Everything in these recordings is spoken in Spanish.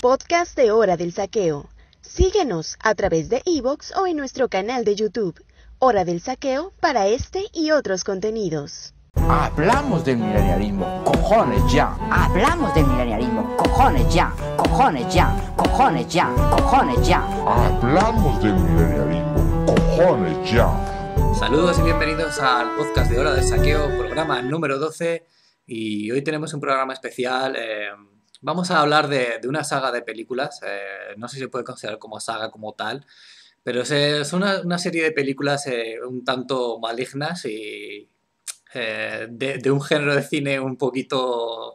podcast de Hora del Saqueo. Síguenos a través de iVoox o en nuestro canal de YouTube. Hora del Saqueo para este y otros contenidos. Hablamos del milenialismo, cojones ya. Hablamos del milenialismo, cojones ya, cojones ya, cojones ya, cojones ya. Hablamos del milenialismo, cojones ya. Saludos y bienvenidos al podcast de Hora del Saqueo, programa número 12. Y hoy tenemos un programa especial. Eh, Vamos a hablar de, una saga de películas, eh, no sé si se puede considerar como saga como tal, pero es, una, serie de películas eh, un tanto malignas y eh, de, un género de cine un poquito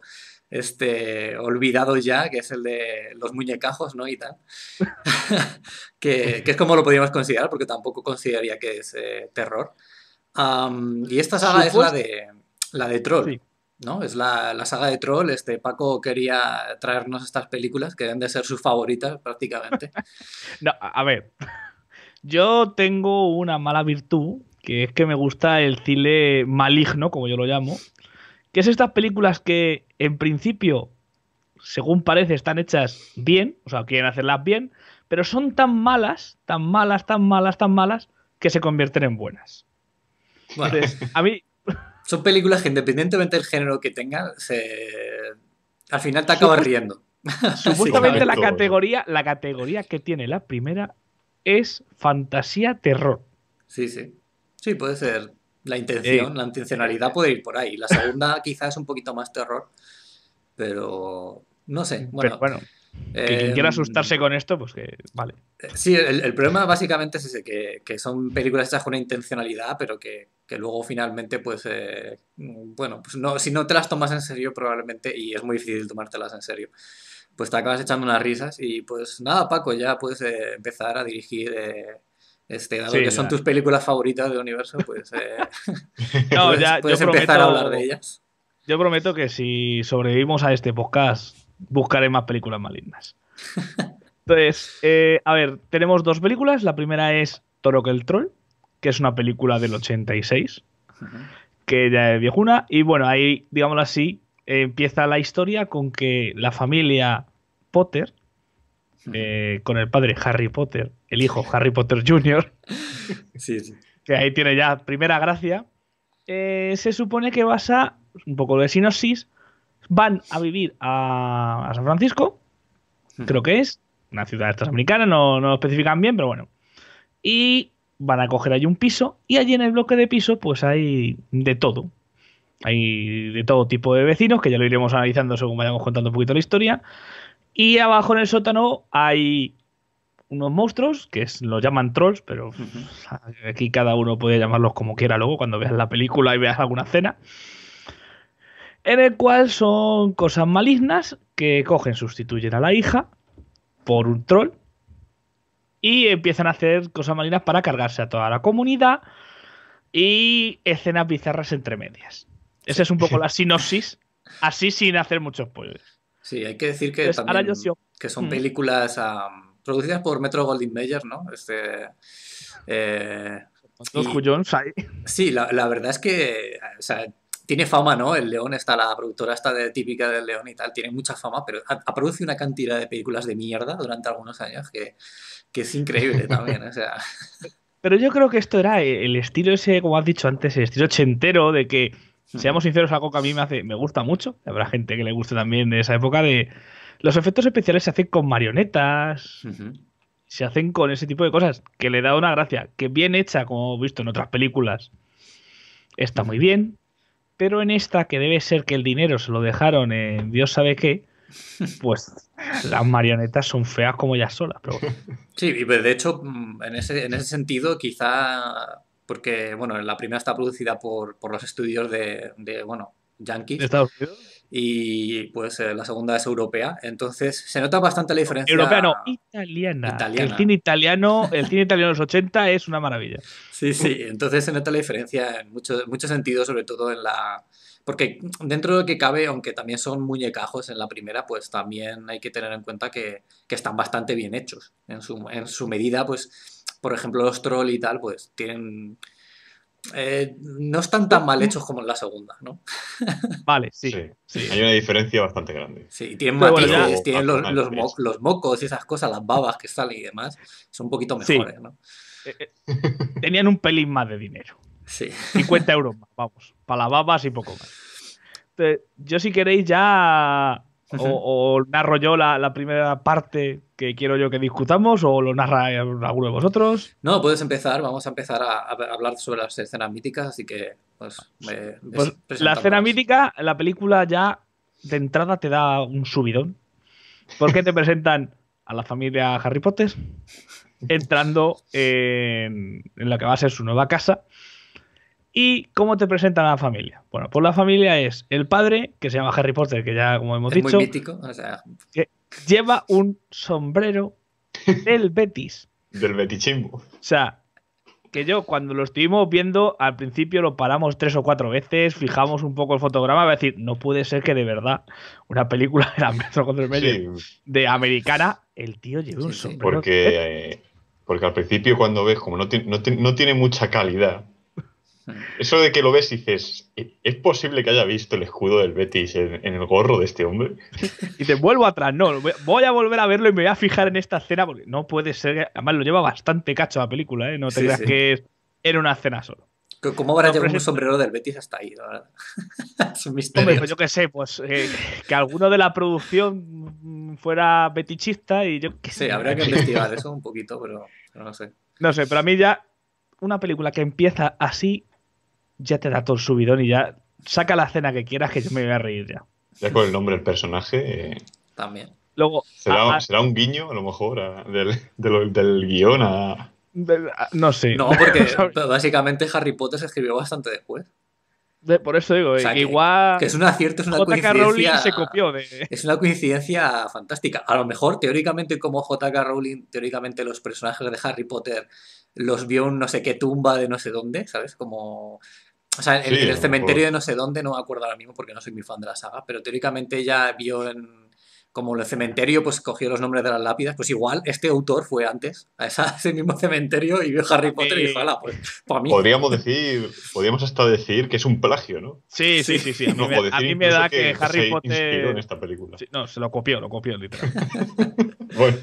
este, olvidado ya, que es el de los muñecajos, ¿no? Y tal. que, es como lo podríamos considerar, porque tampoco consideraría que es terror. y esta saga es la de, la de Troll. ¿no? Es la, saga de Troll, este Paco quería traernos estas películas que deben de ser sus favoritas prácticamente. no, a ver, yo tengo una mala virtud, que es que me gusta el cine maligno, como yo lo llamo, que es estas películas que en principio, según parece, están hechas bien, o sea, quieren hacerlas bien, pero son tan malas, tan malas, tan malas, tan malas, que se convierten en buenas. a mí son películas que independientemente del género que tengan, se... al final te acabas riendo. Supuestamente la categoría, la categoría que tiene la primera es fantasía terror. Sí, sí. Sí, puede ser. La intención, la intencionalidad puede ir por ahí. La segunda quizás es un poquito más terror, pero no sé. Bueno, bueno que eh, quien quiera asustarse con esto, pues que vale. Eh, sí, el, problema básicamente es ese, que, son películas hechas con una intencionalidad, pero que, luego finalmente, pues, eh, bueno, pues no, si no te las tomas en serio probablemente, y es muy difícil tomártelas en serio, pues te acabas echando unas risas y pues nada, Paco, ya puedes empezar a dirigir... este, que son tus películas favoritas del universo, pues no, puedes, ya, puedes empezar a hablar de ellas. Yo prometo que si sobrevivimos a este podcast buscaré más películas malignas. Entonces, eh, a ver, tenemos dos películas. La primera es Toro que el Troll, que es una película del 86, que ya es viejuna. Y bueno, ahí, digámoslo así, empieza la historia con que la familia Potter, eh, con el padre Harry Potter, el hijo Harry Potter Jr., que ahí tiene ya primera gracia, eh, se supone que basa, un poco de sinopsis, van a vivir a, San Francisco, creo que es, una ciudad estadounidense, no, lo especifican bien, pero bueno. Y van a coger allí un piso y allí en el bloque de piso pues hay de todo. Hay de todo tipo de vecinos, que ya lo iremos analizando según vayamos contando un poquito la historia. Y abajo en el sótano hay unos monstruos, que los llaman trolls, pero aquí cada uno puede llamarlos como quiera luego cuando veas la película y veas alguna escena en el cual son cosas malignas que cogen, sustituyen a la hija por un troll y empiezan a hacer cosas malignas para cargarse a toda la comunidad y escenas bizarras entre medias. Esa es un poco la sinopsis, así sin hacer muchos spoilers. Sí, hay que decir que, también, que son mm. películas ah, producidas por Metro Goldwyn Mayer, ¿no? Este, eh, sí, la, verdad es que tiene fama, ¿no? El León está, la productora está típica del León y tal, tiene mucha fama, pero ha, producido una cantidad de películas de mierda durante algunos años que, es increíble también, Pero yo creo que esto era el estilo ese, como has dicho antes, el estilo ochentero de que, seamos sinceros, algo que a mí me hace, me gusta mucho, habrá gente que le guste también de esa época, de los efectos especiales se hacen con marionetas, se hacen con ese tipo de cosas, que le da una gracia, que bien hecha, como he visto en otras películas, está muy bien, pero en esta, que debe ser que el dinero se lo dejaron en Dios sabe qué, pues las marionetas son feas como ellas solas. Pero Sí, pues, de hecho, en ese, en ese sentido, quizá porque, bueno, la primera está producida por, por los estudios de, bueno, Yankees y pues la segunda es europea. Entonces se nota bastante la diferencia. Europea no, italiana. El cine italiano, el cine italiano de los 80 es una maravilla. Sí, sí, entonces se nota la diferencia en muchos mucho sentidos, sobre todo en la... Porque dentro de lo que cabe, aunque también son muñecajos en la primera, pues también hay que tener en cuenta que, están bastante bien hechos. En su, en su medida, pues, por ejemplo, los troll y tal, pues tienen eh, no están tan mal hechos como en la segunda, ¿no? Vale, sí. Hay una diferencia bastante grande. Sí, tienen tienen los, mocos y esas cosas, las babas que salen y demás, son un poquito mejores, ¿no? Eh, eh, tenían un pelín más de dinero. Sí. 50 euros más, vamos, para las babas y poco más. yo si queréis ya o, narro yo la, primera parte que quiero yo que discutamos o lo narra alguno de vosotros. No, puedes empezar, vamos a empezar a, hablar sobre las escenas míticas, así que pues, pues, la escena mítica, la película ya de entrada te da un subidón. Porque te presentan a la familia Harry Potter entrando en, en, lo que va a ser su nueva casa ¿Y cómo te presentan a la familia? Bueno, pues la familia es el padre, que se llama Harry Potter, que ya como hemos es dicho. o sea... lleva un sombrero del Betis. del Betichimbo. O sea, que yo cuando lo estuvimos viendo, al principio lo paramos tres o cuatro veces, fijamos un poco el fotograma, a decir, no puede ser que de verdad una película de la Metro contra de americana, el tío lleve un sombrero. Porque, eh, porque al principio cuando ves, como no, no, no tiene mucha calidad eso de que lo ves y dices, ¿E-, ¿es posible que haya visto el escudo del Betis en, el gorro de este hombre? Y te vuelvo atrás, no, voy a volver a verlo y me voy a fijar en esta escena porque no puede ser, además lo lleva bastante cacho la película, ¿eh? no te que era una escena solo. ¿Cómo habrá a un sombrero del Betis hasta ahí? es un misterio. Hombre, pues yo qué sé, pues eh, que alguno de la producción fuera betichista y yo qué sé. Sí, que investigar eso un poquito, pero, pero no sé. No sé, pero a mí ya una película que empieza así ya te da todo el subidón y ya saca la cena que quieras que yo me voy a reír ya. Ya con el nombre del personaje. Eh, También. Luego, ¿Será, un guiño, a lo mejor, del, del, guión a... No sé. No, porque básicamente Harry Potter se escribió bastante después por eso digo, igual. Que es un acierto, es una JK Rowling se copió de. Es una coincidencia fantástica. A lo mejor, teóricamente, como J.K. Rowling, teóricamente, los personajes de Harry Potter los vio en no sé qué tumba de no sé dónde, ¿sabes? Como. O sea, en, el, cementerio de no sé dónde, no me acuerdo ahora mismo porque no soy muy fan de la saga, pero teóricamente ella vio en como el cementerio pues cogió los nombres de las lápidas, pues igual este autor fue antes a, ese mismo cementerio y vio Harry Potter y jala, pues para Podríamos decir, podríamos hasta decir que es un plagio, ¿no? Sí, sí, sí, sí. A, mí, me, da que, Harry Potter no, se lo copió, lo copió literal. bueno.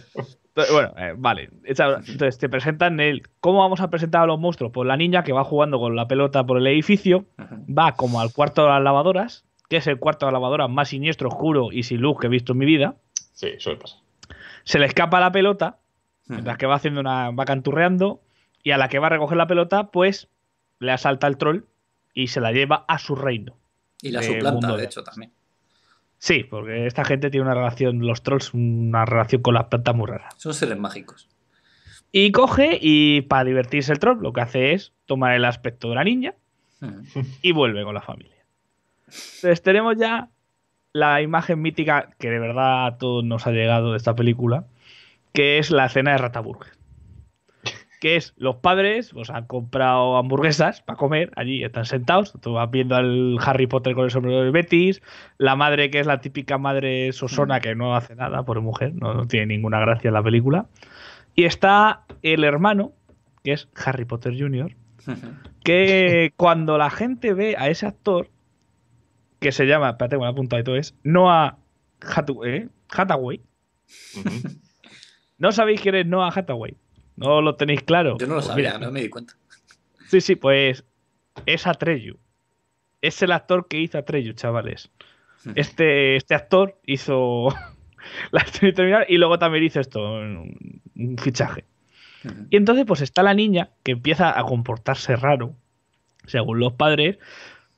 Bueno, eh, vale. Entonces te presentan el. ¿Cómo vamos a presentar a los monstruos? Pues la niña que va jugando con la pelota por el edificio, va como al cuarto de las lavadoras, que es el cuarto de lavadora más siniestro, oscuro y sin luz que he visto en mi vida. Sí, pasa. Se le escapa la pelota, mientras que va haciendo una. va canturreando, y a la que va a recoger la pelota, pues le asalta el troll y se la lleva a su reino. Y la suplanta, de hecho, también. Sí, porque esta gente tiene una relación, los trolls, una relación con las plantas muy rara. Son seres mágicos. Y coge y para divertirse el troll lo que hace es tomar el aspecto de la niña y vuelve con la familia. Entonces tenemos ya la imagen mítica que de verdad a todos nos ha llegado de esta película, que es la escena de Rataburger. Que es los padres, pues han comprado hamburguesas para comer, allí están sentados, tú vas viendo al Harry Potter con el sombrero de Betis, la madre que es la típica madre sosona mm. que no hace nada por mujer, no, tiene ninguna gracia la película, y está el hermano, que es Harry Potter Jr., que cuando la gente ve a ese actor, que se llama, espérate, bueno, apuntado y todo es Noah Hathaway. ¿eh? ¿No sabéis quién es Noah Hathaway? ¿No lo tenéis claro? Yo no lo pues sabía, no me di cuenta. Sí, sí, pues es Atreyu. Es el actor que hizo Atreyu, chavales. Hmm. Este, este actor hizo la serie y luego también hizo esto, un, fichaje. Hmm. Y entonces pues está la niña que empieza a comportarse raro, según los padres,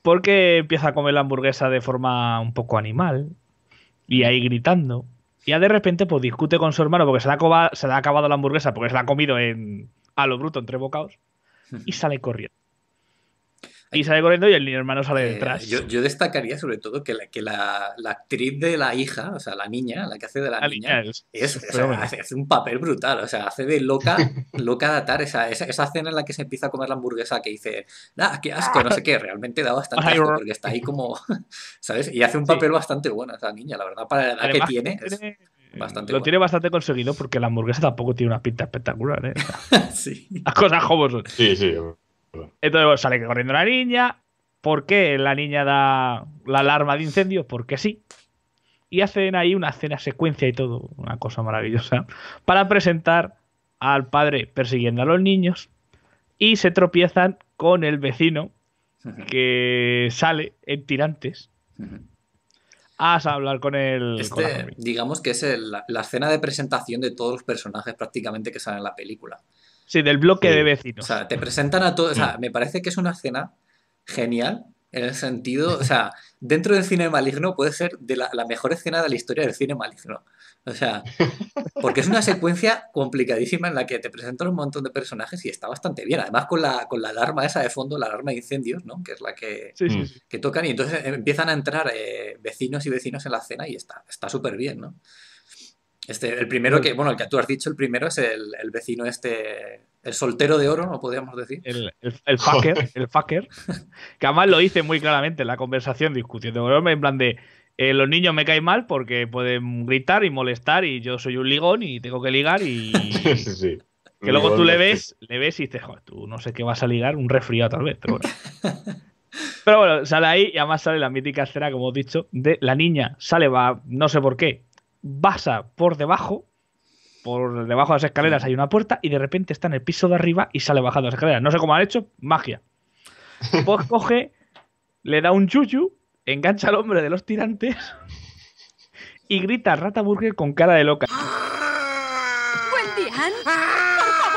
porque empieza a comer la hamburguesa de forma un poco animal y ahí gritando. Y ya de repente pues discute con su hermano porque se le ha, se ha acabado la hamburguesa porque se la ha comido en, a lo bruto entre bocados y sale corriendo. Y sale corriendo y el hermano sale eh, detrás. Yo, destacaría sobre todo que, la, que la, actriz de la hija, o sea, la niña, la que hace de la, niña, es, hace, un papel brutal, o sea, hace de loca, loca de esa, esa, escena en la que se empieza a comer la hamburguesa que dice, ah, qué asco, no sé qué, realmente da bastante porque está ahí como, ¿sabes? Y hace un papel bastante bueno esa niña, la verdad, para la edad que tiene. Eh, bastante lo tiene bastante conseguido porque la hamburguesa tampoco tiene una pinta espectacular. ¿eh? sí. Las cosas Sí, sí. Entonces sale corriendo la niña. ¿Por qué la niña da la alarma de incendio? Porque sí. Y hacen ahí una escena secuencia y todo, una cosa maravillosa, para presentar al padre persiguiendo a los niños y se tropiezan con el vecino que sale en tirantes a hablar con el. Este, digamos que es la, la escena de presentación de todos los personajes prácticamente que salen en la película. Sí, del bloque de vecinos. O sea, te presentan a todos. O sea, mm. me parece que es una escena genial en el sentido. O sea, dentro del cine maligno puede ser de la, mejor escena de la historia del cine maligno. O sea, porque es una secuencia complicadísima en la que te presentan un montón de personajes y está bastante bien. Además, con la, con la alarma esa de fondo, la alarma de incendios, ¿no? Que es la que, mm. tocan y entonces eh, empiezan a entrar eh, vecinos y vecinos en la escena y está súper bien, ¿no? Este, el primero que, bueno, el que tú has dicho, el primero es el, vecino este, el soltero de oro, ¿no? Podríamos decir. El, el, fucker, el que además lo dice muy claramente en la conversación discutiendo en plan de, eh, los niños me caen mal porque pueden gritar y molestar y yo soy un ligón y tengo que ligar y... Que luego tú le ves, le ves y dices, joder, tú no sé qué vas a ligar, un resfriado tal vez, pero bueno. sale ahí y además sale la mítica escena, como he dicho, de la niña sale, va, no sé por qué, basa por debajo, por debajo de las escaleras hay una puerta y de repente está en el piso de arriba y sale bajando las escaleras. No sé cómo han hecho, magia. coge, le da un chuchu engancha al hombre de los tirantes y grita Rataburger con cara de loca. ¡Por favor!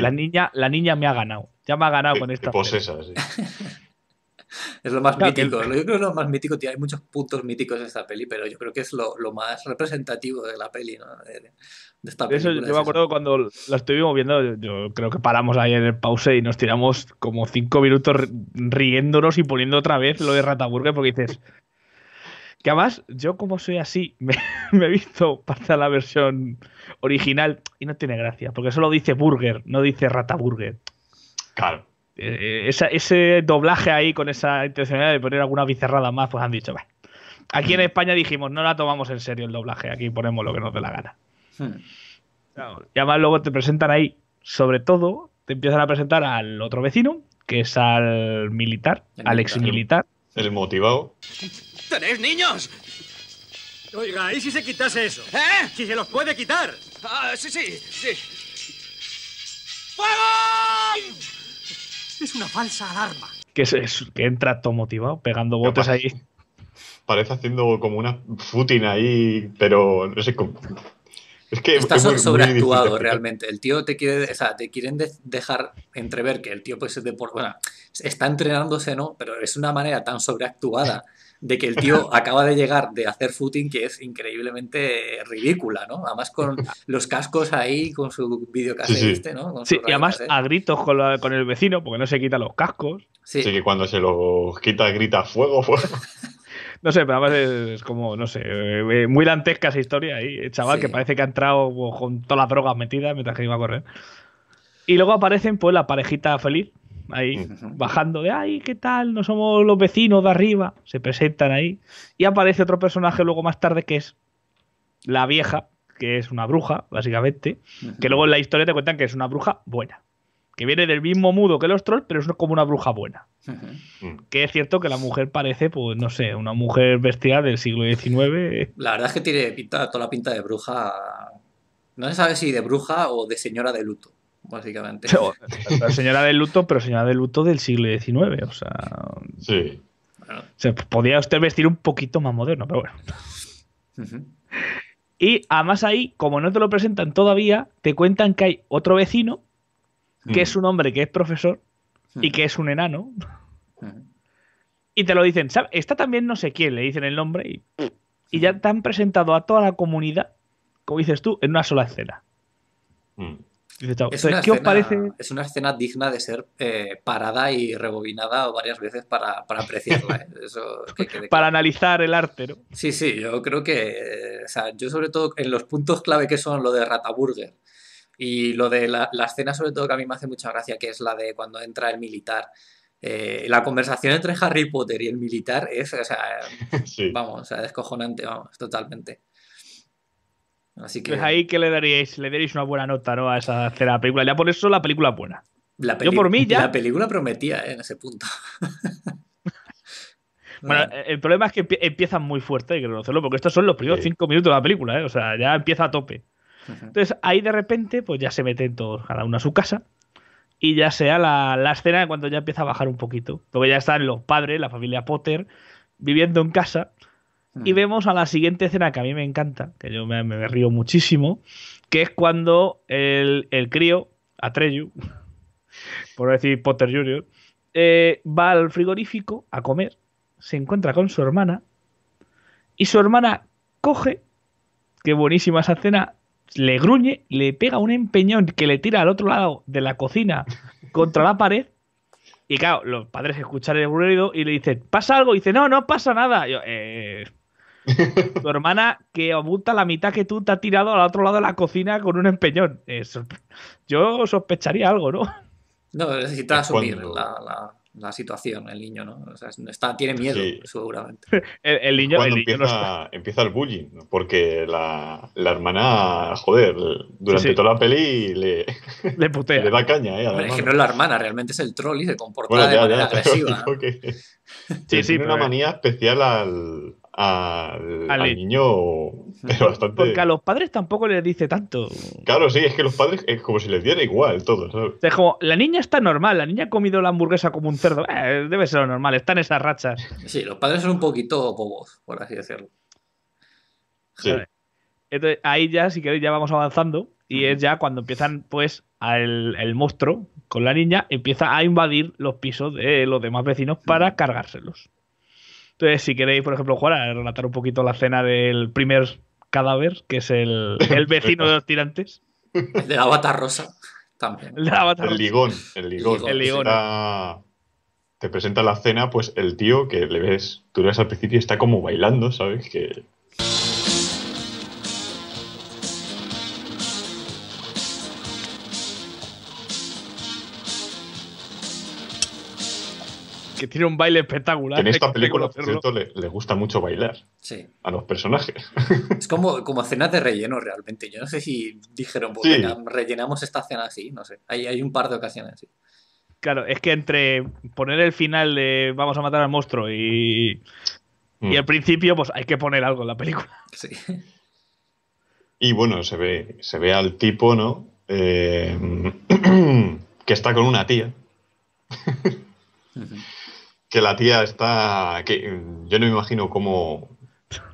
la, niña, la niña me ha ganado. Ya me ha ganado con esta. Pues esa, es lo más mítico. Yo creo que es lo más mítico, tío. Hay muchos puntos míticos en esta peli, pero yo creo que es lo, más representativo de la peli, ¿no? De, esta Eso yo me acuerdo cuando la estuvimos viendo, yo, creo que paramos ahí en el pause y nos tiramos como cinco minutos riéndonos y poniendo otra vez lo de Rataburger porque dices. Que además, yo como soy así, me, me, he visto pasar la versión original y no tiene gracia, porque solo dice burger, no dice rataburger. Claro. Eh, ese doblaje ahí con esa intencionalidad de poner alguna bicerrada más, pues han dicho, aquí en mm. España dijimos, no la tomamos en serio el doblaje, aquí ponemos lo que nos dé la gana. Y además luego te presentan ahí, sobre todo, te empiezan a presentar al otro vecino, que es al militar, al exmilitar. El motivado. ¿Tenéis niños? Oiga, ¿y si se quitase eso? ¿Eh? Si se los puede quitar. Ah, sí, sí, sí. ¡Fuego! Es una falsa alarma. Que, que entra todo motivado, pegando botes ahí. Parece haciendo como una footing ahí, pero no sé cómo. Es que está sobreactuado realmente. El tío te quiere, o sea, te quieren dejar entrever que el tío pues es de por, bueno, está entrenándose, ¿no? Pero es una manera tan sobreactuada de que el tío acaba de llegar de hacer footing que es increíblemente ridícula, ¿no? Además con los cascos ahí, con su videocassette, Este, ¿no? sí, y además a gritos con, el vecino porque no se quita los cascos. Sí. que cuando se los quita grita fuego, no sé, pero además es como, no sé, eh, eh, muy dantesca esa historia ahí, eh, chaval, que parece que ha entrado pues, con todas las drogas metidas mientras que iba a correr. Y luego aparecen pues la parejita feliz, ahí bajando de, ay, ¿qué tal? No somos los vecinos de arriba. Se presentan ahí. Y aparece otro personaje luego más tarde que es la vieja, que es una bruja, básicamente. Que luego en la historia te cuentan que es una bruja buena. Que viene del mismo mudo que los trolls, pero es como una bruja buena. Mm. Que es cierto que la mujer parece, pues no sé, una mujer vestida del siglo XIX. La verdad es que tiene pinta, toda la pinta de bruja. No se sabe si de bruja o de señora de luto básicamente. La señora de luto, pero señora de luto del siglo XIX, o sea. Sí. podía usted vestir un poquito más moderno, pero bueno. Y además ahí, como no te lo presentan todavía, te cuentan que hay otro vecino, que mm. es un hombre que es profesor y mm. que es un enano. Mm. Y te lo dicen, ¿sabes? Está también no sé quién, le dicen el nombre y, y ya te han presentado a toda la comunidad, como dices tú, en una sola escena. Es una, escena, parece? es una escena digna de ser eh, parada y rebobinada varias veces para, para apreciarla. ¿eh? para analizar el arte, ¿no? Sí, sí, yo creo que. O sea, yo sobre todo en los puntos clave que son lo de Rataburger y lo de la, escena, sobre todo que a mí me hace mucha gracia, que es la de cuando entra el militar. Eh, la conversación entre Harry Potter y el militar es, o sea, vamos, es descojonante, vamos, totalmente que... Es ahí que le daríais, le una buena nota ¿no? a esa tercera película. Ya por eso la película es buena. La Yo por mí ya... La película prometía eh, en ese punto. Bueno, el problema es que empiezan muy fuerte, hay que reconocerlo, porque estos son los primeros cinco minutos de la película, ¿eh? o sea, ya empieza a tope. Entonces, ahí de repente, pues ya se meten todos, cada uno a su casa, y ya sea la, la escena cuando ya empieza a bajar un poquito, porque ya están los padres, la familia Potter, viviendo en casa, Mm. Y vemos a la siguiente escena que a mí me encanta, que yo me, río muchísimo, que es cuando el, crío, Atreyu, por decir Potter Jr., eh, va al frigorífico a comer, se encuentra con su hermana, y su hermana coge, qué buenísima esa escena, le gruñe, le pega un empeñón que le tira al otro lado de la cocina contra la pared. Y claro, los padres escuchan el ruido y le dicen, ¿pasa algo? Y dice, no, no pasa nada. Yo, eh, tu hermana que abunta la mitad que tú te has tirado al otro lado de la cocina con un empeñón. Eh, yo sospecharía algo, ¿no? No, necesita asumir la, situación, el niño, ¿no? O sea, está, tiene miedo, seguramente. El, niño, cuando empieza, el bullying, porque la, hermana, joder, durante toda la peli le, le da caña, ¿eh? es que no es la hermana, realmente es el troll y se comporta de manera agresiva. Sí, sí, tiene una manía especial al al, niño Porque a los padres tampoco les dice tanto. Claro, sí, es que los padres es como si les diera igual todo, ¿sabes? Es como, la niña está normal, la niña ha comido la hamburguesa como un cerdo. Eh, debe ser lo normal, están esas rachas. Sí, los padres son un poquito bobos, por así decirlo. Entonces, ahí ya, si queréis, ya vamos avanzando. Y es ya cuando empiezan, pues, el monstruo con la niña empieza a invadir los pisos de los demás vecinos para cargárselos. Entonces, si queréis, por ejemplo, jugar a relatar un poquito la cena del primer cadáver, que es el, vecino de los tirantes. El de la bata rosa, también. El, de la bata el ligón, el ligón. El ligón. Te presenta la cena, pues el tío que le ves, tú le ves al principio está como bailando, ¿sabes? Que que tiene un baile espectacular. en esta película, por cierto, le, gusta mucho bailar a los personajes. Es como, como de relleno realmente. Yo no sé si dijeron, pues, rellenamos esta cena así, no sé. Hay, un par de ocasiones así. Claro, es que entre poner el final de vamos a matar al monstruo y, el mm. principio, pues hay que poner algo en la película. Sí. Y bueno, se ve, se ve al tipo, ¿no? Eh, que está con una tía que la tía está. Que, yo no me imagino cómo,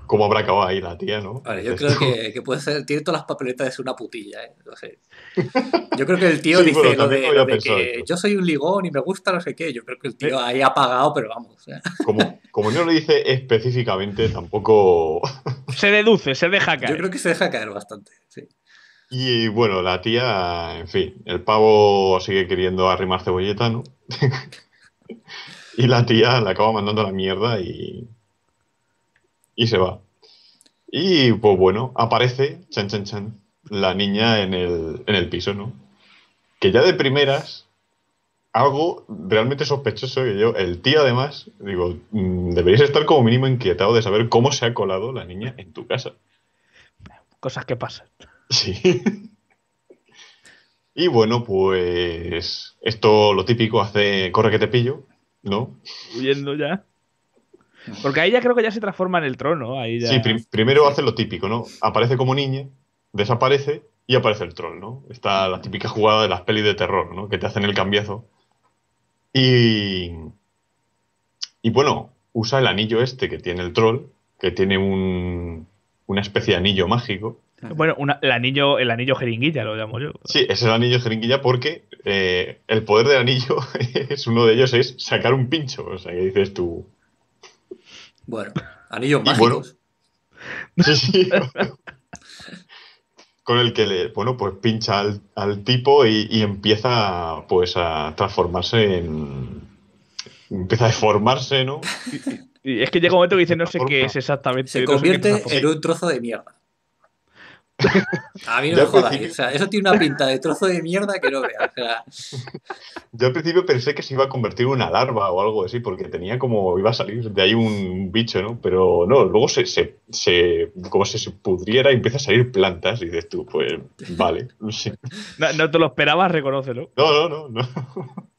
cómo habrá acabado ahí la tía, ¿no? Vale, yo creo que, puede ser. Tiene todas las papeletas de una putilla, ¿eh? Yo creo que el tío dice lo de, que yo soy un ligón y me gusta no sé qué. Yo creo que el tío eh. ahí ha pagado, pero vamos. ¿eh? Como, como no lo dice específicamente, tampoco. Se deduce, se deja caer. Yo creo que se deja caer bastante, sí. Y bueno, la tía, en fin, el pavo sigue queriendo arrimar cebolleta, ¿no? Y la tía la acaba mandando a la mierda y. Y se va. Y pues bueno, aparece, chan chan chan, la niña en el, en el piso, ¿no? Que ya de primeras, algo realmente sospechoso y yo, el tío además, digo, mm, deberías estar como mínimo inquietado de saber cómo se ha colado la niña en tu casa. Cosas que pasan. Sí. y bueno, pues esto lo típico hace corre que te pillo, ¿No? Huyendo ya. Porque ahí ya creo que ya se transforma en el trono. Ahí ya... Sí, primero hace lo típico, ¿no? Aparece como niña, desaparece y aparece el troll, ¿no? Está la típica jugada de las pelis de terror, ¿no? Que te hacen el cambiazo. Y. Y bueno, usa el anillo este que tiene el troll, que tiene un, una especie de anillo mágico, bueno, el anillo, el anillo jeringuilla lo llamo yo. Sí, es el anillo jeringuilla porque eh, el poder del anillo es uno de ellos, es sacar un pincho. O sea, que dices tú. Bueno, anillos mágicos. con el que le, bueno, pues pincha al, tipo y, empieza pues a transformarse en. Empieza a deformarse, ¿no? Y, es que llega un momento que dice, no sé qué es exactamente. Se convierte en un trozo de mierda. A mí me ¿eh? O sea, eso tiene una pinta de trozo de mierda que no veas. Yo al principio pensé que se iba a convertir en una larva o algo así, porque tenía como. iba a salir de ahí un bicho, ¿no? Pero no, luego se. como si se pudriera y empieza a salir plantas. Y dices tú, pues vale. No, te lo esperabas, reconócelo. No, no, no. no.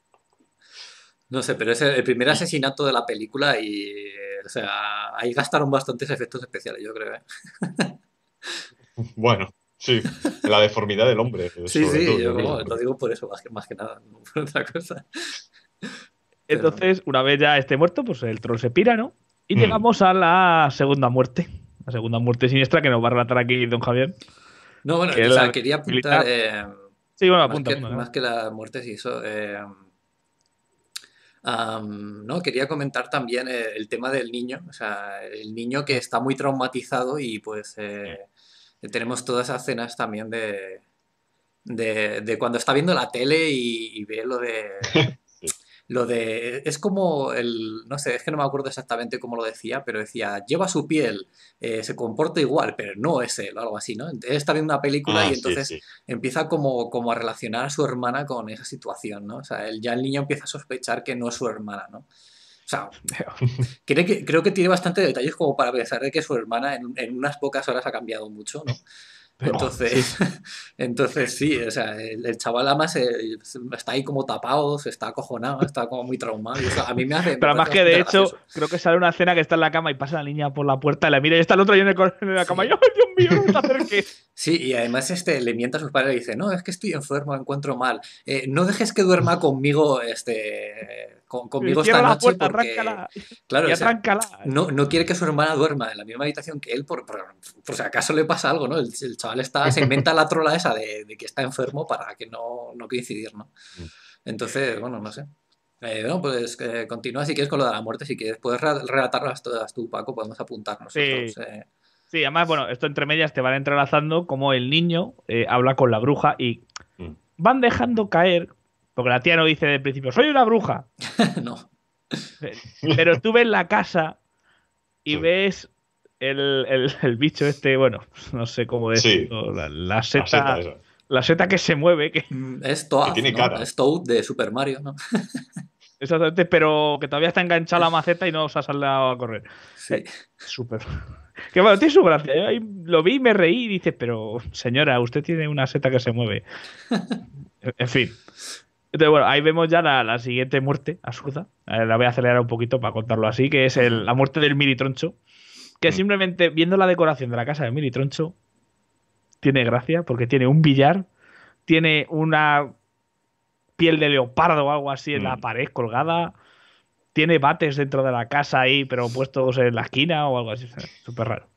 No sé, pero es el primer asesinato de la película y, eh, o sea, ahí gastaron bastantes efectos especiales, yo creo. ¿eh? Bueno, sí, la deformidad del hombre. sí, sí, yo lo digo por eso, más que, nada, por otra cosa. Entonces, una vez ya esté muerto, pues el troll se pira, ¿no? Y hmm. llegamos a la segunda muerte. La segunda muerte siniestra que nos va a relatar aquí don Javier. No, bueno, quería apuntar. Eh, sí, bueno, Más, que, la muerte sí, eso eh, no, quería comentar también eh, el tema del niño. O sea, el niño que está muy traumatizado y pues. Eh, tenemos todas esas escenas también de, de, de, cuando está viendo la tele y, ve lo de... Lo de. Es como el. No sé, es que no me acuerdo exactamente cómo lo decía, pero decía: lleva su piel, eh, se comporta igual, pero no es él, o algo así, ¿no? Él está viendo una película y ah, entonces empieza como, como a relacionar a su hermana con esa situación, ¿no? O sea, él, ya el niño empieza a sospechar que no es su hermana, ¿no? O sea, creo que, tiene bastante detalles como para pensar de que su hermana en, unas pocas horas ha cambiado mucho, ¿no? entonces, sí. entonces sí, o sea, el, chaval ama eh, está ahí como tapado, se está acojonado, está como muy traumado. a mí me hace. Pero además que de hecho, creo que sale una escena que está en la cama y pasa la niña por la puerta y la mira y está el otro lleno en, la cama. Sí. Y, Dios mío, Sí, y además este, le mienta a sus padres y le dice: No, es que estoy enfermo, me encuentro mal. Eh, no dejes que duerma conmigo este, con, conmigo esta noche claro, y no, no, quiere que su hermana duerma en la misma habitación que él por, por, si acaso le pasa algo, ¿no? El, chaval está, se inventa la trola esa de, que está enfermo para que no, no coincidir, ¿no? Mm. Entonces, bueno, no sé. Eh, pues eh, continúa si quieres con lo de la muerte, si quieres, puedes relatarlas todas tú, Paco, podemos apuntarnos. Sí. Eh. sí, además, bueno, esto entre medias te van entrelazando como el niño habla con la bruja y mm. van dejando caer porque la tía no dice de principio, soy una bruja. no. Pero tú ves la casa y ves el, bicho este, bueno, no sé cómo es. la, seta. La seta, que se mueve. Que... Mm, es Toad. de Super Mario, ¿no? Exactamente, pero que todavía está enganchada la maceta y no os ha salido a correr. Sí. Eh, súper. Que bueno, tiene su gracia. lo vi, y me reí y dices, pero señora, usted tiene una seta que se mueve. en fin. Entonces, bueno, ahí vemos ya la, siguiente muerte absurda. la voy a acelerar un poquito para contarlo así, que es la muerte del Troncho. Que mm. simplemente viendo la decoración de la casa de Troncho tiene gracia, porque tiene un billar, tiene una piel de leopardo o algo así en la mm. pared colgada, tiene bates dentro de la casa ahí, pero puestos en la esquina o algo así. Súper raro.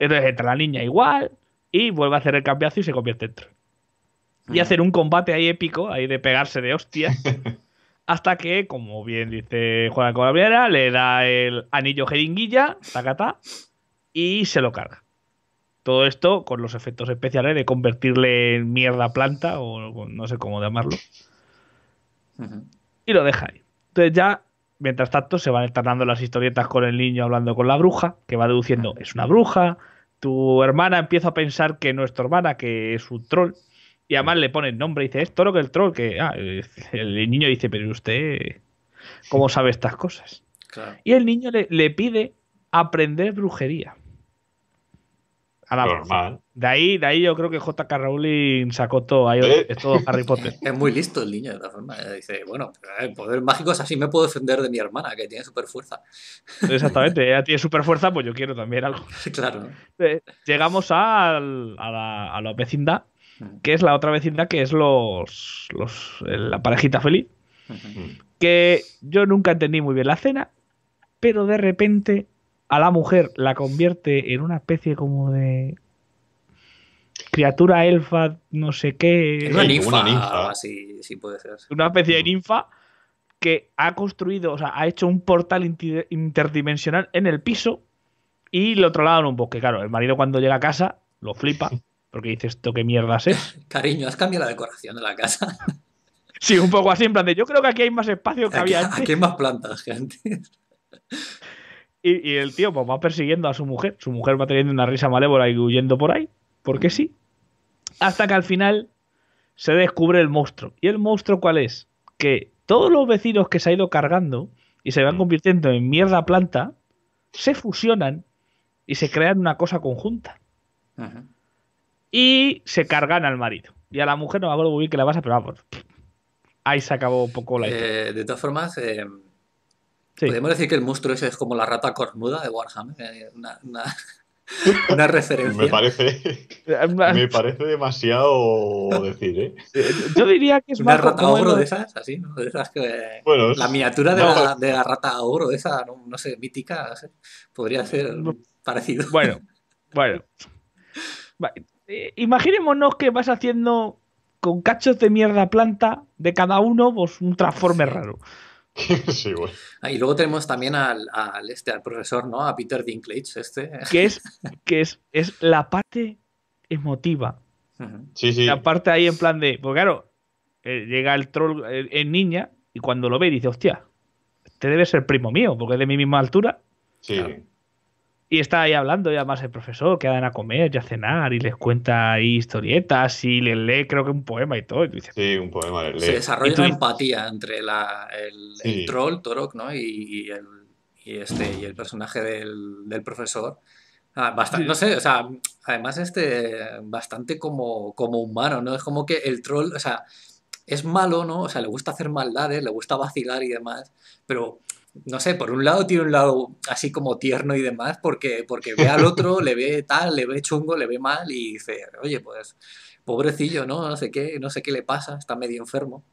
Entonces entra la niña igual y vuelve a hacer el cambiazo y se convierte en y mm. hacer un combate ahí épico, ahí de pegarse de hostias. hasta que, como bien dice Juan Colabriera, le da el anillo jeringuilla, tacata, y se lo carga. Todo esto con los efectos especiales de convertirle en mierda planta, o no sé cómo llamarlo. Y lo deja ahí. Entonces ya, mientras tanto, se van tratando las historietas con el niño hablando con la bruja, que va deduciendo, es una bruja, tu hermana empieza a pensar que no es tu hermana, que es un troll. Y además le pone el nombre y dice, es toro que el troll, que ah, el niño dice, pero usted, ¿cómo sabe estas cosas? Y el niño le, pide aprender brujería. A la Normal. De ahí, de ahí yo creo que J.K. Rowling sacó todo, es ¿Eh? eh, Harry Potter. Es muy listo el niño, de la forma eh, Dice, bueno, el poder mágico es así, me puedo defender de mi hermana, que tiene super fuerza. Exactamente, ella tiene super fuerza, pues yo quiero también algo. Claro. Llegamos a, la, a la vecindad que es la otra vecindad que es los, los la parejita feliz. Que yo nunca entendí muy bien la cena, pero de repente a la mujer la convierte en una especie como de criatura elfa, no sé qué. Una ninfa, una ah, sí puede ser. Una especie de ninfa que ha construido, o sea, ha hecho un portal interdimensional en el piso y el lado en un bosque. Claro, el marido cuando llega a casa lo flipa Porque dices, ¿esto qué mierda es? Cariño, has cambiado la decoración de la casa. sí, un poco así, en plan de, yo creo que aquí hay más espacio que había antes. Aquí hay más plantas gente. y, el tío pues, va persiguiendo a su mujer. Su mujer va teniendo una risa malévola y huyendo por ahí. Porque mm. sí. Hasta que al final se descubre el monstruo. ¿Y el monstruo cuál es? Que todos los vecinos que se ha ido cargando y se van mm. convirtiendo en mierda planta, se fusionan y se crean una cosa conjunta. Ajá. Y se cargan al marido. Y a la mujer no me acuerdo muy bien que la pasa, pero vamos. Ahí se acabó un poco la eh, historia. de todas formas, eh, podemos decir que el monstruo ese es como la rata cornuda de Warhammer. Una, referencia. me parece, me parece demasiado decir, ¿eh? Yo diría que es una más rata ogro de esas, así, ¿no? De esas que, la miniatura de, la, de, la, rata ogro, esa, no, sé, mítica, podría ser parecido. Bueno, bueno imaginémonos que vas haciendo con cachos de mierda planta de cada uno, vos pues, un transforme raro. Ah, y luego tenemos también al, este, al profesor, ¿no? A Peter Dinklage, este. Que es, que es, es la parte emotiva. Sí, sí. La parte ahí en plan de. porque claro, eh, llega el troll eh, en niña y cuando lo ve dice, hostia, este debe ser primo mío, porque es de mi misma altura. Sí. Y está ahí hablando, y además el profesor, que dan a comer y a cenar, y les cuenta ahí historietas, y le lee, creo que un poema y todo. Y sí, un poema. Se desarrolla una empatía entre el, troll, Torok, ¿no? Y, el, este, y el personaje del, profesor. Ah, no sé, o sea, además este, bastante como, como humano, ¿no? Es como que el troll, o sea, es malo, ¿no? O sea, le gusta hacer maldades, le gusta vacilar y demás, pero no sé, por un lado tiene un lado así como tierno y demás, porque, porque ve al otro, le ve tal, le ve chungo, le ve mal y dice, oye, pues pobrecillo, ¿no? No sé qué, no sé qué le pasa, está medio enfermo.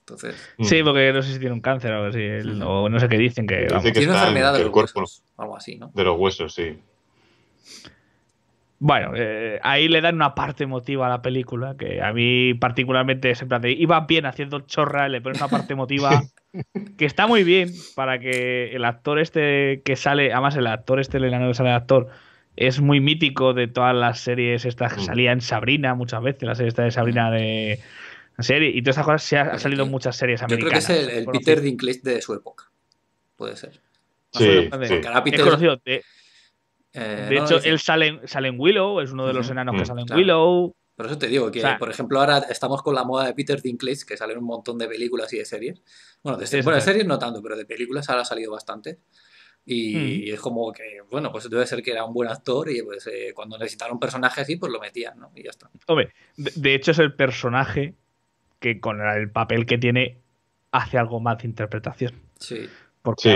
Entonces... Mm. Sí, porque no sé si tiene un cáncer o no sé qué dicen que... tiene una enfermedad del cuerpo, algo así, ¿no? De los huesos, sí. Bueno, eh, ahí le dan una parte emotiva a la película, que a mí particularmente se plantea. Iba bien haciendo chorra, le ponen una parte emotiva que está muy bien para que el actor este que sale, además el actor este, el sale de actor, es muy mítico de todas las series estas que mm. salían en Sabrina muchas veces, la serie esta de Sabrina mm. de serie y todas esas cosas se ha, salido en muchas series americanas. Yo creo que es el, Peter Dinklage de su época, puede ser. Sí, Es conocido eh, de hecho, él sale, en Willow, es uno de los enanos que mm. sale en Willow. Por eso te digo que, por ejemplo, ahora estamos con la moda de Peter Dinklage, que sale en un montón de películas y de series. Bueno, de, series, no tanto, pero de películas ahora ha salido bastante. Y mm. es como que, bueno, pues debe ser que era un buen actor y pues eh, cuando necesitaron un personaje así, pues lo metían, ¿no? Y ya está. Hombre, de hecho es el personaje que con el papel que tiene hace algo más de interpretación. Sí. Porque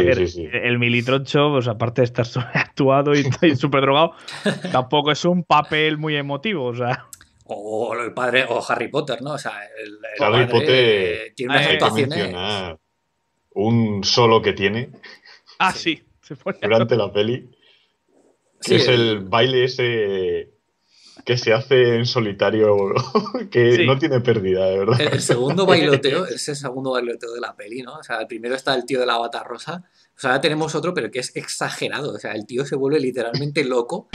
el militroncho, pues, aparte de estar actuado y, súper drogado, tampoco es un papel muy emotivo. O el padre, o Harry Potter, ¿no? O sea, Harry Potter tiene unas actuaciones. Un solo que tiene. Ah, sí. durante la peli. Que es el baile ese que se hace en solitario, que no tiene pérdida, de verdad. El, segundo bailoteo es el segundo bailoteo de la peli, ¿no? O sea, el primero está el tío de la bata rosa. O sea, ahora tenemos otro, pero que es exagerado. O sea, el tío se vuelve literalmente loco.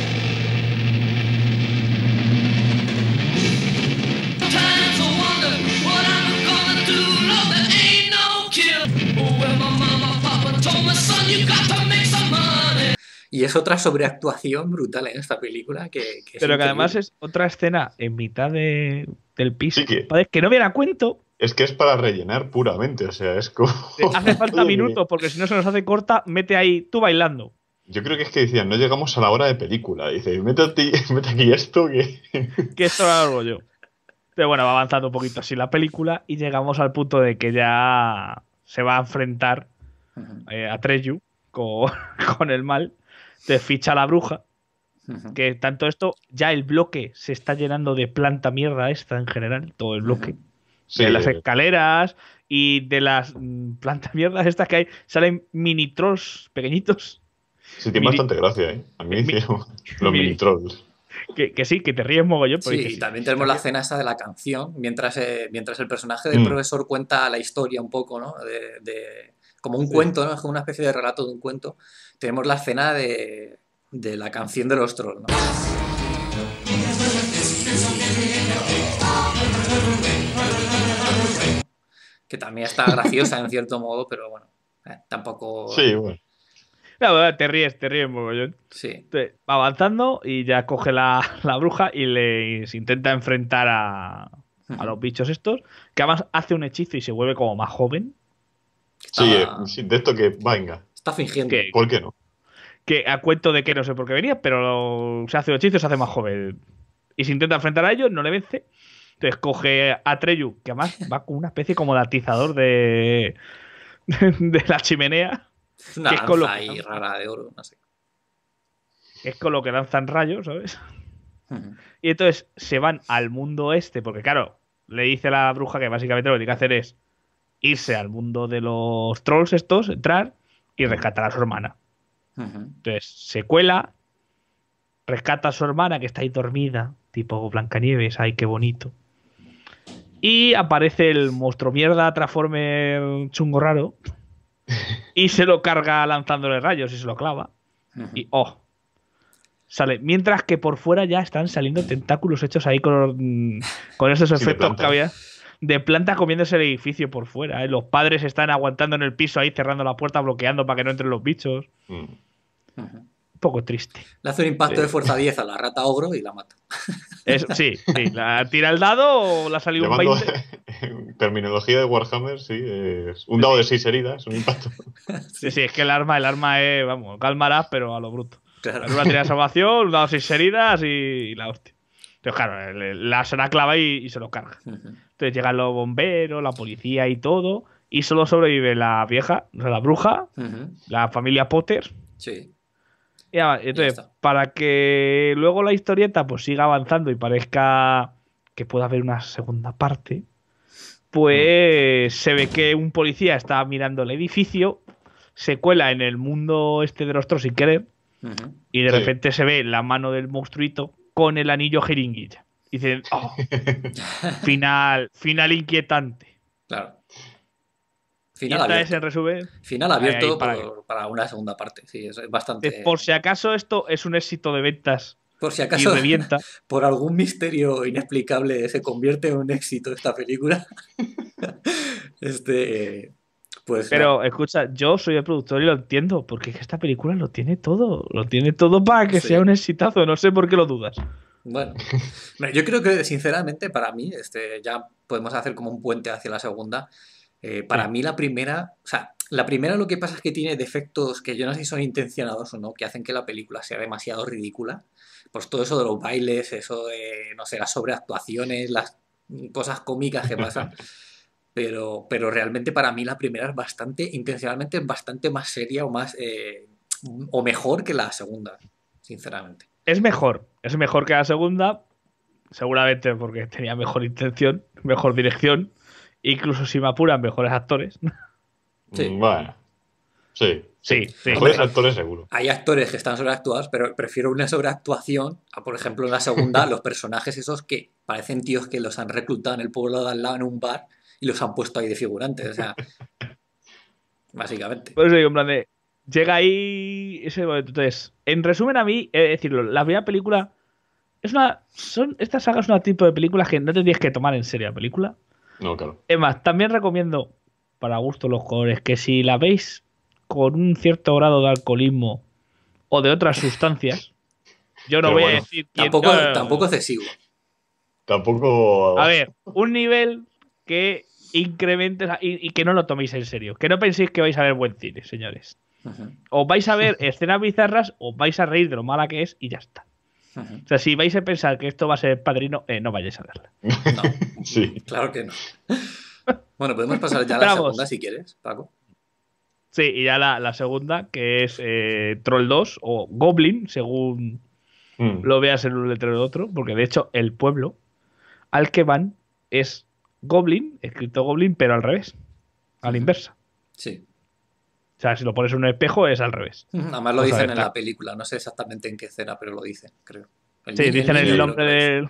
Y es otra sobreactuación brutal en ¿eh? esta película. Que, que Pero que además es otra escena en mitad del piso. que, no viene a cuento. Es que es para rellenar puramente, o sea, es como... Hace falta minutos, porque si no se nos hace corta, mete ahí tú bailando. Yo creo que es que decían, no llegamos a la hora de película. Dice, mete aquí esto que... que esto lo hago yo. Pero bueno, va avanzando un poquito así la película y llegamos al punto de que ya se va a enfrentar eh, a Treyu con, con, el mal. Te ficha la bruja. Que tanto esto, ya el bloque se está llenando de planta mierda esta en general, todo el bloque. de las escaleras y de las mm, plantas mierdas estas que hay, salen mini trolls pequeñitos. Sí, tiene bastante gracia, ¿eh? A mí los mini trolls. Que, sí, que te ríes mogollón. Sí, también tenemos la cena esa de la canción, mientras, eh, mientras el personaje del mm. profesor cuenta la historia un poco, ¿no? de, como un cuento, ¿no? Es como una especie de relato de un cuento. Tenemos la escena de, la canción de los trolls, ¿no? Que también está graciosa en cierto modo, pero bueno, eh, tampoco. Sí, bueno. te ríes, te ríes mogollón. Sí. Va avanzando y ya coge la, bruja y le intenta enfrentar a los bichos estos. Que además hace un hechizo y se vuelve como más joven. Eh, ah. sí, de esto que venga. Está fingiendo. ¿Por qué no? Que a cuento de que no sé por qué venía, pero se hace hechizo, se hace más joven. Y se intenta enfrentar a ellos, no le vence. Entonces coge a Treyu, que además va con una especie como de atizador de, de la chimenea. es con lo que, rara de oro, Es con lo que lanzan rayos, ¿sabes? Hmm. Y entonces se van al mundo este, porque claro, le dice la bruja que básicamente lo que tiene que hacer es irse al mundo de los trolls estos, entrar y rescatar a su hermana. Entonces se cuela, rescata a su hermana que está ahí dormida, tipo Blancanieves, ay, qué bonito. Y aparece el monstruo mierda transforme chungo raro y se lo carga lanzándole rayos y se lo clava. Y oh, sale. Mientras que por fuera ya están saliendo tentáculos hechos ahí con, con esos efectos que había de planta comiéndose el edificio por fuera. ¿eh? Los padres están aguantando en el piso ahí, cerrando la puerta, bloqueando para que no entren los bichos. Mm. Un poco triste. Le hace un impacto de fuerza 10 a la rata ogro y la mata. sí, sí. La tira el dado o la salido un 20. terminología de Warhammer, sí. un dado de 6 heridas, un impacto. sí, sí, es que el arma, el arma es, vamos, calmarás, pero a lo bruto. Claro. Una tirada salvación, un dado de 6 heridas y, y la hostia. Entonces, claro, la será clava y, se lo carga. Entonces llegan los bomberos, la policía y todo, y solo sobrevive la vieja, la bruja, la familia Potter. Sí. entonces, para que luego la historieta pues siga avanzando y parezca que pueda haber una segunda parte, pues se ve que un policía está mirando el edificio, se cuela en el mundo este de los otros sin querer, y de repente se ve la mano del monstruito con el anillo jeringuilla. Oh, final, final inquietante. Claro. Final abierto. Final abierto para, una segunda parte. Sí, es bastante. Por si acaso esto es un éxito de ventas. Por si acaso, por algún misterio inexplicable, se convierte en un éxito esta película. este, eh, pues Pero escucha, yo soy el productor y lo entiendo, porque esta película lo tiene todo, lo tiene todo para que sea un exitazo, no sé por qué lo dudas. Bueno, yo creo que sinceramente para mí, este, ya podemos hacer como un puente hacia la segunda. Eh, para mí la primera, o sea, la primera lo que pasa es que tiene defectos que yo no sé si son intencionados o no, que hacen que la película sea demasiado ridícula. Pues todo eso de los bailes, eso de, no sé, las sobreactuaciones, las cosas cómicas que pasan. pero, realmente para mí la primera es bastante, intencionalmente, es bastante más seria o más eh, o mejor que la segunda, sinceramente. Es mejor, es mejor que la segunda, seguramente porque tenía mejor intención, mejor dirección, incluso si me apuran, mejores actores. Sí. sí. Sí, actores seguro. Hay actores que están sobreactuados, pero prefiero una sobreactuación a, por ejemplo, en la segunda, los personajes esos que parecen tíos que los han reclutado en el pueblo de al lado en un bar y los han puesto ahí de figurantes. O sea, básicamente. Por eso digo, en plan de. Llega ahí ese Entonces, en resumen, a mí, es decirlo, la primera película. Es una. Son, esta saga es un tipo de película que no te que tomar en serio la película. No, claro. Es más, también recomiendo, para gusto los colores, que si la veis con un cierto grado de alcoholismo o de otras sustancias, yo no voy a decir tampoco, tampoco excesivo. Tampoco. A ver, un nivel que incremente y, que no lo toméis en serio. Que no penséis que vais a ver buen cine, señores. O vais a ver escenas bizarras o vais a reír de lo mala que es y ya está. O sea, si vais a pensar que esto va a ser padrino, eh, no vayáis a verla. No, claro que no. Bueno, podemos pasar ya a la segunda si quieres, Paco. Sí, y ya la, segunda, que es eh, Troll 2 o Goblin, según mm. lo veas en un letrero de otro, porque de hecho el pueblo al que van es Goblin, escrito Goblin, pero al revés, a la inversa. Sí. O sea, si lo pones en un espejo es al revés. Además lo dicen en la película, no sé exactamente en qué escena, pero lo dicen, creo. sí, dicen el, el nombre del...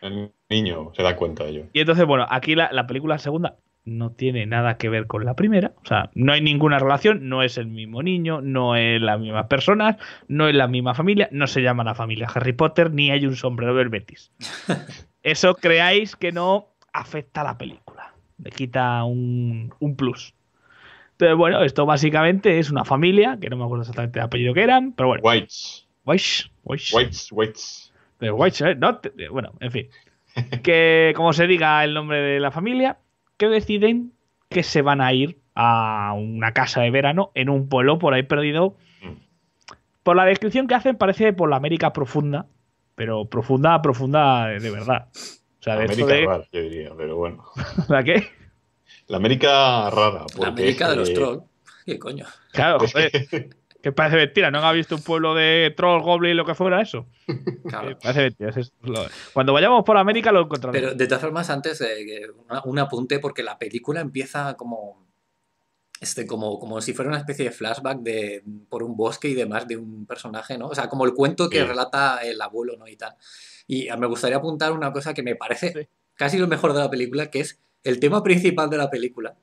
El niño se da cuenta de ello. Y entonces, bueno, aquí la, película segunda no tiene nada que ver con la primera, o sea, no hay ninguna relación, no es el mismo niño, no es la misma persona no es la misma familia, no se llama la familia Harry Potter, ni hay un sombrero del Betis. Eso creáis que no afecta a la película. Le quita un, plus. Entonces, bueno, esto básicamente es una familia, que no me acuerdo exactamente el apellido que eran, pero bueno. Whites. Whites. Whites. Whites. Whites. Whites eh, bueno, en fin. que como se diga el nombre de la familia, que deciden que se van a ir a una casa de verano en un pueblo por ahí perdido. Mm. Por la descripción que hacen parece por la América profunda, pero profunda, profunda de, verdad. O sea, de América rara, yo diría, pero bueno. ¿La qué? La América rara. la América de los eh, trolls. ¿Qué coño? Claro, joder. que parece mentira, ¿no? han visto un pueblo de troll, goblin, lo que fuera eso? Claro. Eh, parece mentira. Cuando vayamos por América lo encontramos. Pero de todas formas, antes un apunte, porque la película empieza como este, como, si fuera una especie de flashback por un bosque y demás de un personaje, ¿no? O sea, como el cuento que relata el abuelo, ¿no? Y tal. Y me gustaría apuntar una cosa que me parece casi lo mejor de la película, que es el tema principal de la película.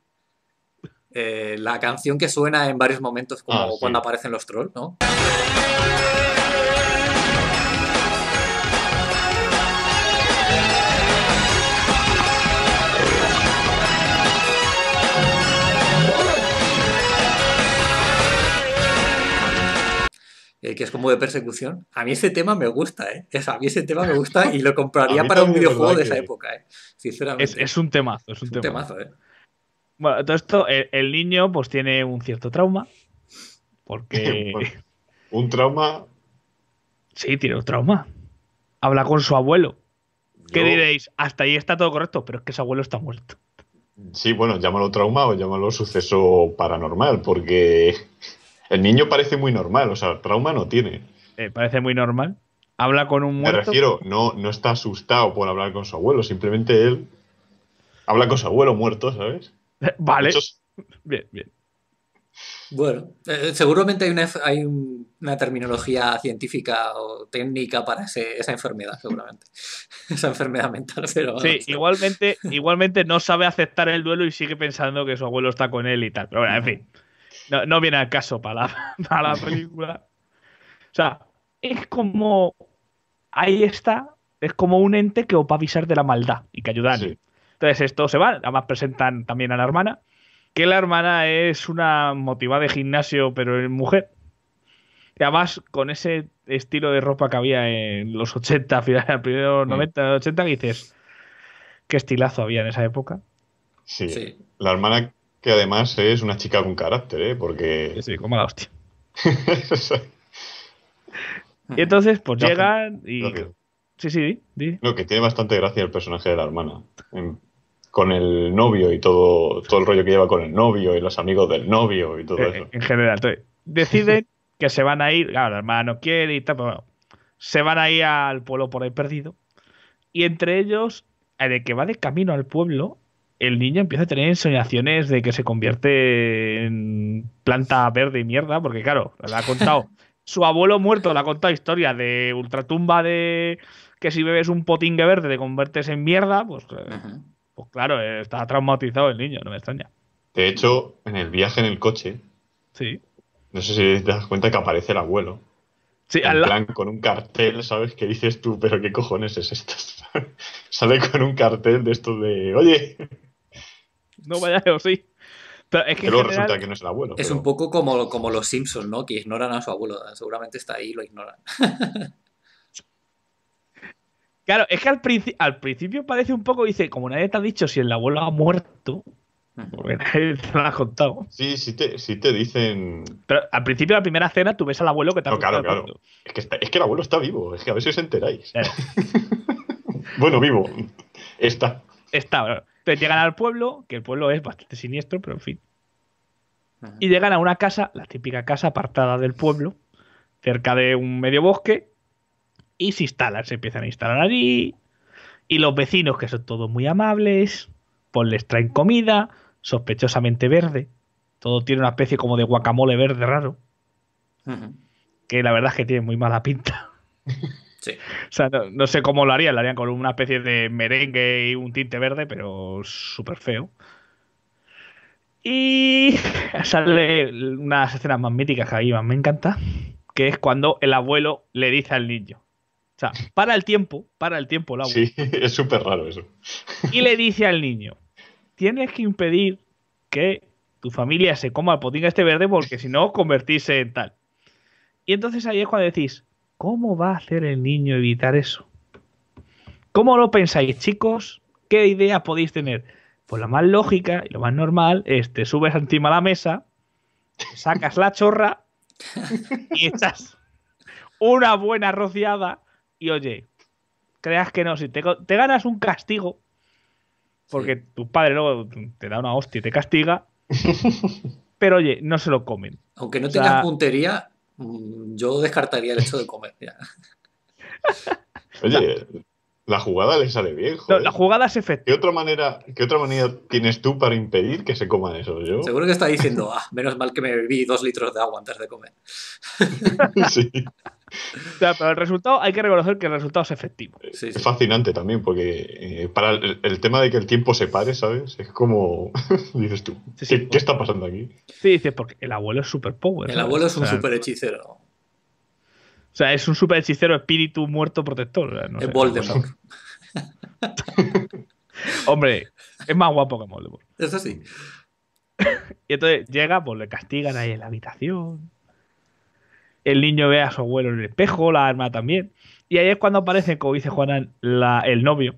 Eh, la canción que suena en varios momentos, como ah, cuando aparecen los trolls, ¿no? que es como de persecución. A mí ese tema me gusta, ¿eh? a mí ese tema me gusta y lo compraría para un videojuego de esa época, ¿eh? Sinceramente. Es, un temazo, es un, temazo. ¿eh? Bueno, todo esto, el, niño pues tiene un cierto trauma, porque... un trauma... Sí, tiene un trauma. Habla con su abuelo. ¿Qué diréis? Hasta ahí está todo correcto, pero es que su abuelo está muerto. Sí, bueno, llámalo trauma o llámalo suceso paranormal, porque el niño parece muy normal, o sea, trauma no tiene. Eh, parece muy normal. Habla con un muerto. Me refiero, no, no está asustado por hablar con su abuelo, simplemente él habla con su abuelo muerto, ¿sabes? Eh, vale. Bien, bien. Bueno, eh, seguramente hay una, terminología científica o técnica para esa enfermedad, seguramente. esa enfermedad mental, pero. Sí, igualmente, igualmente no sabe aceptar el duelo y sigue pensando que su abuelo está con él y tal. Pero bueno, en fin. No, viene al caso para la, película. O sea, es como. Ahí está. Es como un ente que os va a avisar de la maldad y que ayudan. Entonces, esto se va. Además, presentan también a la hermana. Que la hermana es una motivada de gimnasio, pero es mujer. Y además, con ese estilo de ropa que había en los 80, finales, primeros 90, 80, dices. Qué estilazo había en esa época. sí. La hermana que además es una chica con carácter, ¿eh? Porque... Sí, como la hostia. Mm. y entonces, pues llegan y... sí, sí, sí. Lo que tiene bastante gracia el personaje de la hermana. con el novio y todo, todo el rollo que lleva con el novio y los amigos del novio y todo eh, eso. En general, entonces, deciden que se van a ir, claro, la hermana no quiere y tal, pero bueno, se van a ir al pueblo por ahí perdido. Y entre ellos, el que va de camino al pueblo el niño empieza a tener ensoñaciones de que se convierte en planta verde y mierda, porque claro, le ha contado. su abuelo muerto le ha contado historia de ultratumba de que si bebes un potingue verde te conviertes en mierda, pues, eh, pues claro, eh, está traumatizado el niño, no me extraña. De hecho, en el viaje en el coche, sí. no sé si te das cuenta que aparece el abuelo. Sí, en plan, con un cartel, ¿sabes? Que dices tú, pero ¿qué cojones es esto? Sale con un cartel de esto de, oye, no vaya o sí. Pero es resulta que no es el abuelo. Es un poco como, como los Simpsons, ¿no? Que ignoran a su abuelo. Seguramente está ahí y lo ignoran. claro, es que al, principio parece un poco, dice, como nadie te ha dicho si el abuelo ha muerto, porque nadie te lo ha contado. Sí, sí te, dicen. Pero al principio de la primera cena tú ves al abuelo que te ha claro, claro. Es que, el abuelo está vivo, es que a veces os enteráis. bueno, vivo. Está. Está, bueno. Entonces llegan al pueblo, que el pueblo es bastante siniestro, pero en fin. Y llegan a una casa, la típica casa apartada del pueblo, cerca de un medio bosque, y se instalan, se empiezan a instalar allí. Y los vecinos, que son todos muy amables, pues les traen comida, sospechosamente verde. Todo tiene una especie como de guacamole verde raro. Que la verdad es que tiene muy mala pinta. no, sé cómo lo harían, lo harían con una especie de merengue y un tinte verde, pero súper feo. Y sale unas escenas más míticas que me encanta, que es cuando el abuelo le dice al niño. O sea, para el tiempo, para el tiempo el abuelo. Sí, es súper raro eso. Y le dice al niño, tienes que impedir que tu familia se coma el potín este verde porque si no convertirse en tal. Y entonces ahí es cuando decís, ¿Cómo va a hacer el niño evitar eso? ¿Cómo lo pensáis, chicos? ¿Qué idea podéis tener? Pues la más lógica y lo más normal es subes encima de la mesa, sacas la chorra y echas una buena rociada y oye, creas que no, si te, ganas un castigo, porque tu padre luego te da una hostia y te castiga, pero oye, no se lo comen. Aunque no tengas puntería, Mm, yo descartaría el hecho de comer. Oye, la jugada le sale bien. la jugada se efectiva. ¿Qué otra, manera, ¿Qué otra manera tienes tú para impedir que se coman eso? Seguro que está diciendo, ah, menos mal que me bebí dos litros de agua antes de comer. sí. pero el resultado, hay que reconocer que el resultado es efectivo. Es fascinante también, porque eh, para el, tema de que el tiempo se pare, ¿sabes? Es como. dices tú, ¿qué, está pasando aquí? Sí, dices, porque el abuelo es super power. El abuelo es un super hechicero. O sea, es un super hechicero, espíritu muerto protector. es Voldemort. Hombre, es más guapo que Voldemort. Es así y entonces llega, pues le castigan ahí en la habitación el niño ve a su abuelo en el espejo, la arma también. Y ahí es cuando aparece, como dice Juanán, el novio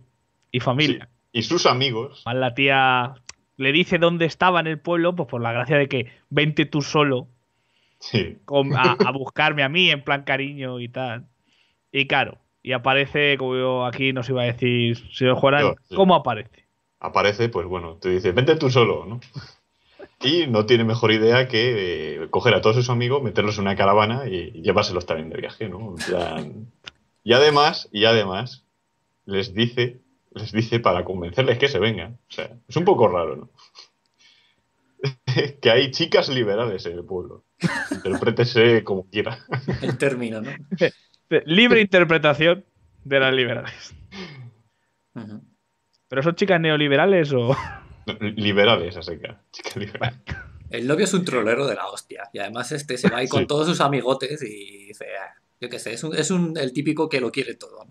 y familia. y sus amigos. La tía le dice dónde estaba en el pueblo, pues por la gracia de que vente tú solo a, buscarme a mí, en plan cariño y tal. Y claro, y aparece, como yo aquí nos iba a decir, señor Juanán, ¿cómo aparece? Aparece, pues bueno, te dice, vente tú solo, ¿no? Y no tiene mejor idea que eh, coger a todos sus amigos, meterlos en una caravana y, llevárselos también de viaje, ¿no? Y además, y además, les dice, les dice para convencerles que se vengan. O sea, es un poco raro, ¿no? que hay chicas liberales en el pueblo. Interprétese como quiera. El término, ¿no? Libre interpretación de las liberales. ¿Pero son chicas neoliberales o.? Liberales, así que El novio es un trolero de la hostia. Y además este se va ahí con todos sus amigotes y dice, ah, yo qué sé, es, es un, el típico que lo quiere todo.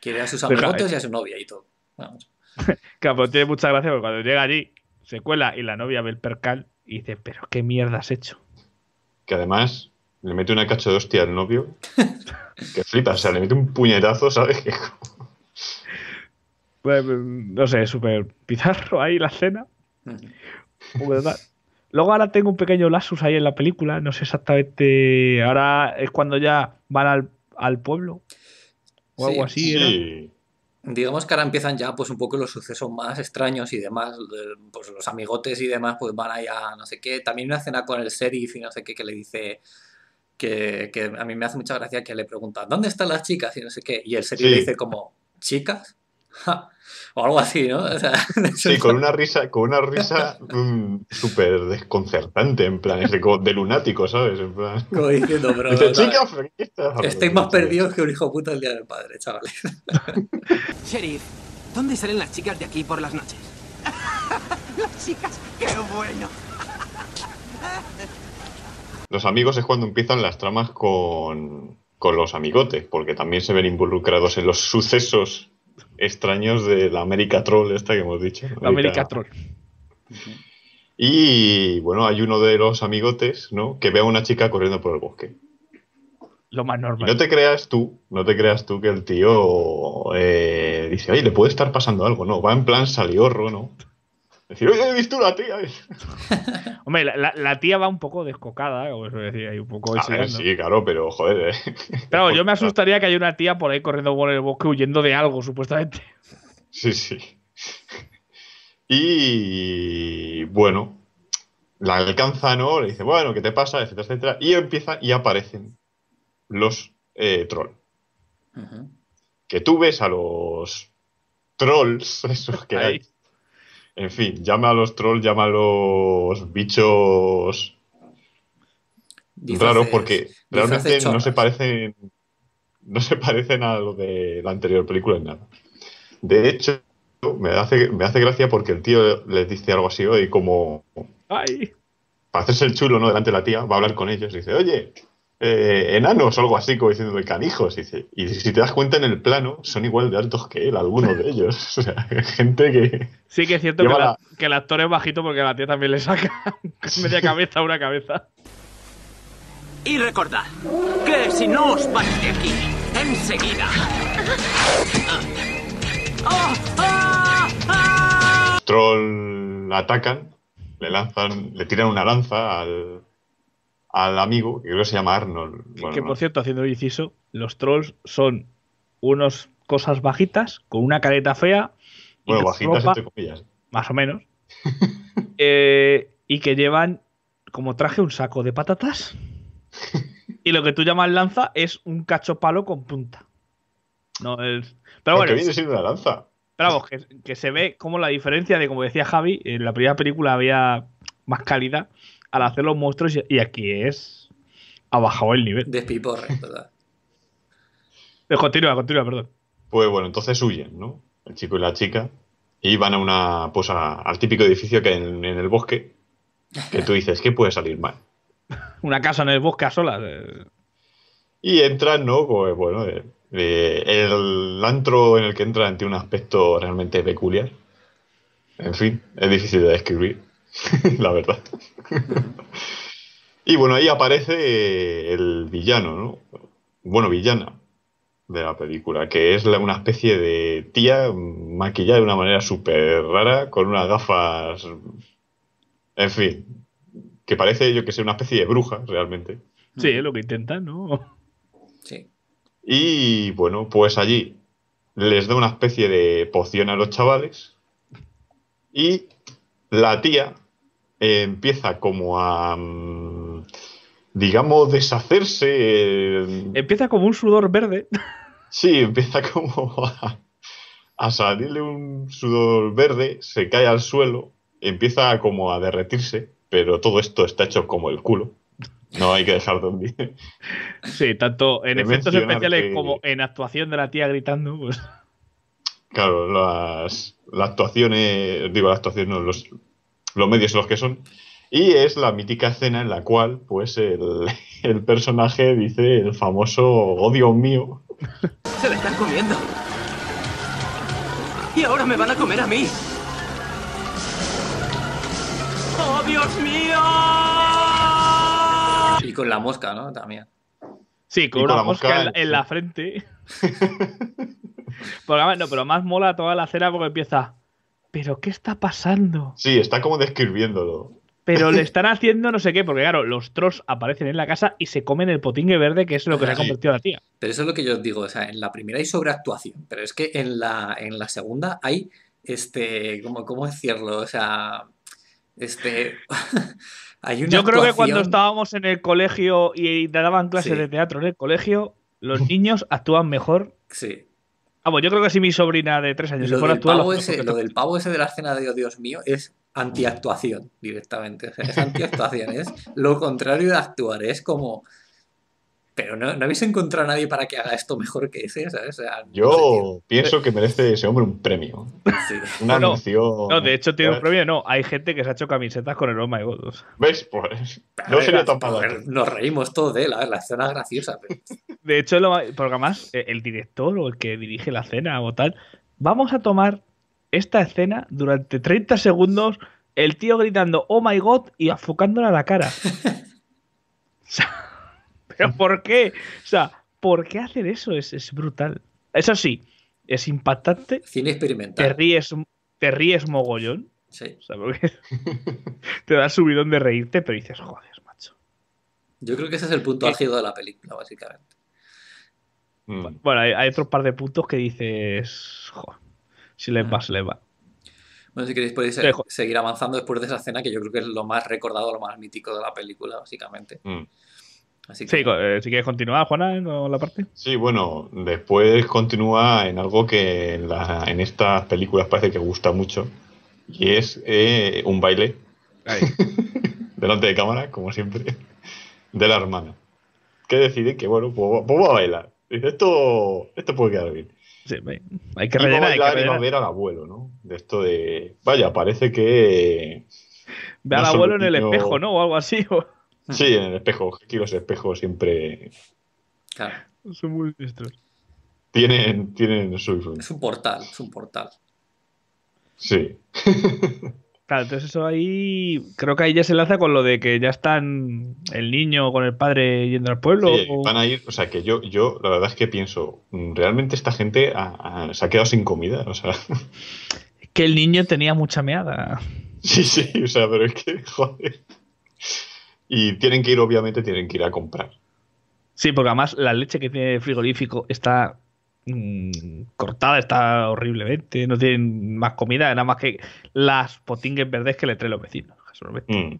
Quiere a sus amigotes eh, y a su novia y todo. Vamos. Capote, tiene mucha gracia porque cuando llega allí, se cuela y la novia ve el percal y dice, pero qué mierda has hecho. Que además le mete una cacho de hostia al novio. que flipa, o sea, le mete un puñetazo, ¿sabes? qué pues, no sé, súper pizarro ahí la escena. Pues Luego ahora tengo un pequeño lapsus ahí en la película, no sé exactamente. Ahora es cuando ya van al, pueblo o algo así. Digamos que ahora empiezan ya pues un poco los sucesos más extraños y demás, pues los amigotes y demás pues van allá, no sé qué. También una cena con el serif y no sé qué que le dice que, a mí me hace mucha gracia que le pregunta, ¿dónde están las chicas? y no sé qué. Y el serif le dice como, ¿chicas? O algo así, ¿no? sí, con una risa, con una risa mm, súper desconcertante, en plan, de, lunático, ¿sabes? Como diciendo, bro, más perdidos que un hijo puta el día del padre, chavales. Sheriff, ¿dónde salen las chicas de aquí por las noches? las chicas, qué bueno. los amigos es cuando empiezan las tramas con, con los amigotes, porque también se ven involucrados en los sucesos extraños de la América Troll, esta que hemos dicho. La América Troll. Y bueno, hay uno de los amigotes, ¿no? Que ve a una chica corriendo por el bosque. Lo más normal. no te creas tú, no te creas tú que el tío eh, dice, ay, le puede estar pasando algo, ¿no? Va en plan saliorro, ¿no? Decir, oye, he visto la tía. Hombre, la, tía va un poco descocada, un poco. Ah, sí, claro, pero joder. Claro, ¿eh? yo me asustaría que haya una tía por ahí corriendo por el bosque huyendo de algo, supuestamente. Sí, sí. Y bueno, la alcanza, ¿no? Le dice, bueno, ¿qué te pasa? etcétera, etcétera. Y empieza y aparecen los eh, trolls. Que tú ves a los trolls, esos que hay. En fin, llama a los trolls, llama a los bichos raro porque realmente no se parecen no se parecen a lo de la anterior película en nada. De hecho, me hace, me hace gracia porque el tío les dice algo así hoy como... Para hacerse el chulo, ¿no? Delante de la tía, va a hablar con ellos y dice, oye, eh, enanos o algo así, como diciendo de canijos. Y, si te das cuenta en el plano, son igual de altos que él, algunos de ellos. O sea, gente que. Sí, que es cierto que, el actor es bajito porque la tía también le saca media cabeza a una cabeza. Y recordad que si no os vais de aquí, enseguida. ¡Oh! Troll atacan, le lanzan, le tiran una lanza al, al amigo, que creo que se llama Arnold. que por cierto, haciendo el inciso, los trolls son unos cosas bajitas, con una careta fea. bueno, bajitas entre comillas. Más o menos. Eh, y que llevan como traje un saco de patatas. y lo que tú llamas lanza es un cachopalo con punta. No es... Pero bueno. viene siendo una lanza. Pero que, que, se ve como la diferencia de, como decía Javi, en la primera película había más calidad al hacer los monstruos y aquí es. Ha bajado el nivel. Despiporre, De eh, continúa, continúa, perdón. Pues bueno, entonces huyen, ¿no? El chico y la chica. Y van a una. Pues al típico edificio que en, el bosque. Que tú dices, ¿qué puede salir mal? una casa en el bosque a solas. Eh. Y entran, ¿no? Pues bueno, eh, el antro en el que entran tiene un aspecto realmente peculiar. En fin, es difícil de describir. la verdad. y bueno, ahí aparece el villano, ¿no? Bueno, villana de la película, que es una especie de tía maquillada de una manera súper rara, con unas gafas, en fin, que parece, yo que sé, una especie de bruja realmente. Sí, es lo que intentan, ¿no? Sí. Y bueno, pues allí les da una especie de poción a los chavales y la tía empieza como a, mm, digamos, deshacerse. Eh, empieza como un sudor verde. Sí, empieza como a, salirle un sudor verde, se cae al suelo, empieza como a derretirse, pero todo esto está hecho como el culo. No hay que dejar dormir. Sí, tanto en efectos especiales como en actuación de la tía gritando. Pues. Claro, las, actuaciones, digo, las actuaciones, los, los medios los que son. Y es la mítica cena en la cual, pues, el, personaje dice el famoso odio oh, mío. Se le están comiendo. Y ahora me van a comer a mí. ¡Oh, Dios mío! Y con la mosca, ¿no? También. Sí, con, una la mosca, en, la frente. porque, no, pero más mola toda la cena porque empieza. ¿pero qué está pasando? Sí, está como describiéndolo. Pero le están haciendo no sé qué, porque claro, los trolls aparecen en la casa y se comen el potingue verde, que es lo que se ha convertido la tía. Pero eso es lo que yo os digo, o sea, en la primera hay sobreactuación, pero es que en la, en la segunda hay, este, ¿cómo decirlo? O sea, este... hay una yo creo que cuando estábamos en el colegio y daban clases de teatro en el colegio, los niños actúan mejor sí yo creo que así mi sobrina de tres años lo se fuera Pavo lo del pavo ese de la escena de oh, Dios mío es antiactuación directamente. es antiactuación, es lo contrario de actuar. Es como pero no, habéis encontrado a nadie para que haga esto mejor que ese, ¿sabes? Yo pienso que merece ese hombre un premio. Una no, No, de hecho tiene un premio, no. Hay gente que se ha hecho camisetas con el Oh My God. ¿Ves? Pues no sería tan Nos reímos todos de él, la, la escena graciosa. De hecho, porque además eh, el director o el que dirige la escena o tal, vamos a tomar esta escena durante 30 segundos, el tío gritando Oh My God y enfocándola a la cara. por qué? O sea, ¿por qué hacer eso? Es, brutal. Eso sí, es impactante. Cine experimental. Te ríes, te ríes mogollón. Sí. O sea, te da subidón de reírte, pero dices, joder, macho. Yo creo que ese es el punto eh. álgido de la película, básicamente. Mm. Bueno, hay, otro par de puntos que dices, joder, si le ah. vas, le va. Bueno, si queréis podéis seguir avanzando después de esa escena que yo creo que es lo más recordado, lo más mítico de la película, básicamente. Mm. Sí, eh, si quieres continuar, Juana, con la parte. Sí, bueno, después continúa en algo que en, estas películas parece que gusta mucho, y es eh, un baile. Delante de cámara, como siempre, de la hermana. Que decide que, bueno, pues, pues voy a bailar. esto, esto puede quedar bien. Sí, hay que a, bailar, y ver al abuelo, ¿no? De esto de. Vaya, parece que. Ve al abuelo en el espejo, ¿no? O algo así. Sí, en el espejo. Aquí los espejos siempre. Son muy listos. Tienen, tienen su. Es un portal, es un portal. Sí. Claro, entonces eso ahí creo que ahí ya se lanza con lo de que ya están el niño con el padre yendo al pueblo. van a ir, o sea, que yo, yo la verdad es que pienso, mm, realmente esta gente se ha quedado sin comida, o sea. Que el niño tenía mucha meada. Sí, sí, o sea, pero es que, joder. Y tienen que ir, obviamente, tienen que ir a comprar. Sí, porque además la leche que tiene el frigorífico está mm, cortada, está horriblemente, no tienen más comida, nada más que las potingues verdes que le traen los vecinos. Mm.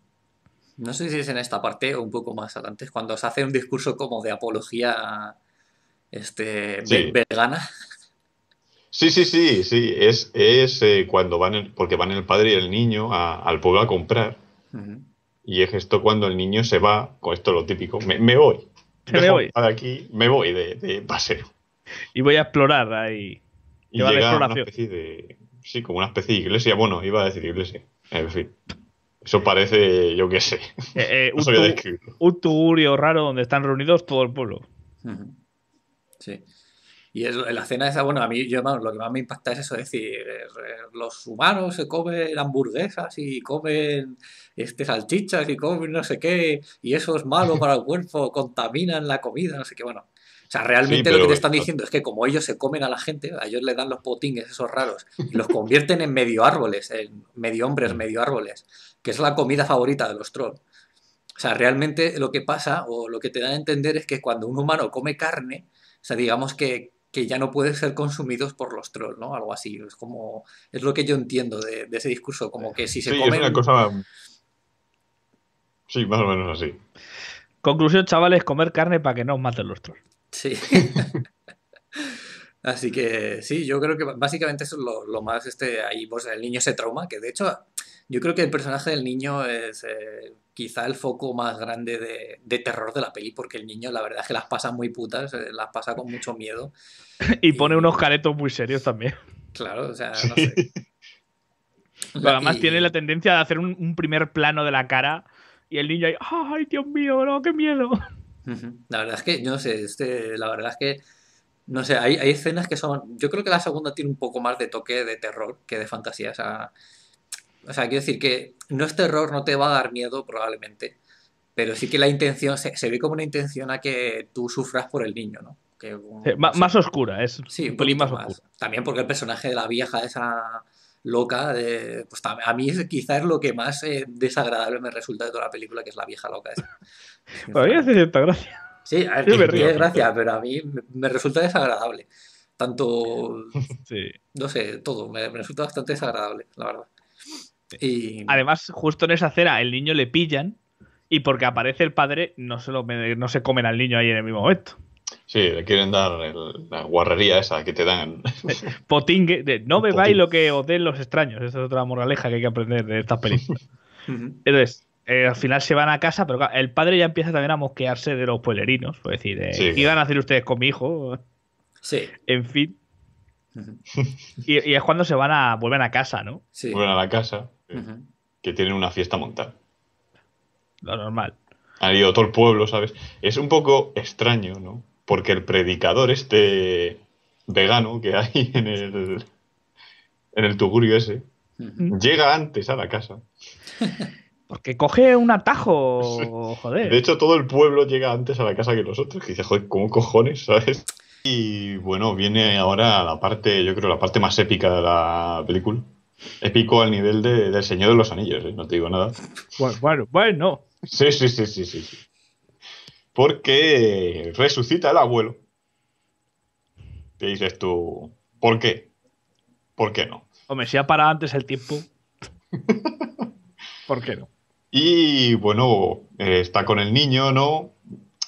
No sé si es en esta parte o un poco más adelante, cuando se hace un discurso como de apología este, vegana. Sí, sí, sí, sí. Es, es eh, cuando van, porque van el padre y el niño al pueblo a comprar. Y es esto cuando el niño se va, con esto lo típico, me, voy. Me voy. De aquí, me voy de, paseo. Y voy a explorar ahí. Y llega a una especie de. Sí, como una especie de iglesia. Bueno, iba a decir iglesia. En fin. Eso parece, yo qué sé. Eh, eh, un, tugurio raro donde están reunidos todo el pueblo. Sí. Y la cena esa, bueno, a mí yo, lo que más me impacta es eso, es decir, eh, los humanos se comen hamburguesas y comen este, salchichas y comen no sé qué, y eso es malo para el cuerpo, contaminan la comida, no sé qué, bueno. O sea, realmente lo que te están diciendo es que como ellos se comen a la gente, a ellos le dan los potingues esos raros y los convierten en medio árboles, en medio hombres, mm. medio árboles, que es la comida favorita de los trolls. O sea, realmente lo que pasa o lo que te dan a entender es que cuando un humano come carne, o sea, digamos que que ya no pueden ser consumidos por los trolls, ¿no? Algo así. Es como. Es lo que yo entiendo de, ese discurso. Como que si se sí, Es una cosa. Sí, más o menos así. Conclusión, chavales, comer carne para que no os maten los trolls. Sí. así que sí, yo creo que básicamente eso es lo, más. Este, ahí el niño se trauma, que de hecho, yo creo que el personaje del niño es. Eh, quizá el foco más grande de, terror de la peli, porque el niño la verdad es que las pasa muy putas, eh, las pasa con mucho miedo. y, pone unos caretos muy serios también. Claro, o sea, no sé. además tiene la tendencia de hacer un, primer plano de la cara y el niño ahí, ¡ay, Dios mío, qué miedo! La verdad es que, no sé, este, la verdad es que, no sé, hay, escenas que son, yo creo que la segunda tiene un poco más de toque de terror que de fantasía, o o sea, quiero decir que no es este terror, no te va a dar miedo probablemente, pero sí que la intención se, ve como una intención a que tú sufras por el niño, ¿no? más, oscura, es sí, un pelín más, más También porque el personaje de la vieja, esa loca, de, pues a mí quizás es lo que más eh, desagradable me resulta de toda la película, que es la vieja loca esa. Para mí hace cierta gracia. Sí, a ver, gracia, pero a mí me, resulta desagradable. Tanto... No sé, todo, me resulta bastante desagradable, la verdad. Además, justo en esa acera el niño le pillan y porque aparece el padre, no se, no se comen al niño ahí en el mismo momento. Sí, le quieren dar la guarrería esa que te dan. Potingue, de, no bebáis lo que os den los extraños. Esa es otra moraleja que hay que aprender de estas películas. Entonces, eh, al final se van a casa, pero el padre ya empieza también a mosquearse de los pueblerinos. es pues decir, eh, ¿qué iban a hacer ustedes con mi hijo? Sí. En fin. y, y, es cuando se van a. vuelven a casa, ¿no? Sí. Vuelven a la casa que tienen una fiesta montada. Lo normal. ha ido todo el pueblo, ¿sabes? Es un poco extraño, ¿no? Porque el predicador este vegano que hay en el, en el tugurio ese llega antes a la casa. Porque coge un atajo, joder. De hecho, todo el pueblo llega antes a la casa que nosotros. Que dice, joder, ¿cómo cojones, sabes? Y bueno, viene ahora la parte, yo creo, la parte más épica de la película. Épico al nivel del Señor de los Anillos, ¿eh? no te digo nada. Bueno, bueno, Sí, sí, sí, sí, sí. Porque resucita el abuelo. Te dices tú, ¿por qué? ¿Por qué no? Hombre, si ha parado antes el tiempo, ¿por qué no? Y bueno, eh, está con el niño, ¿no?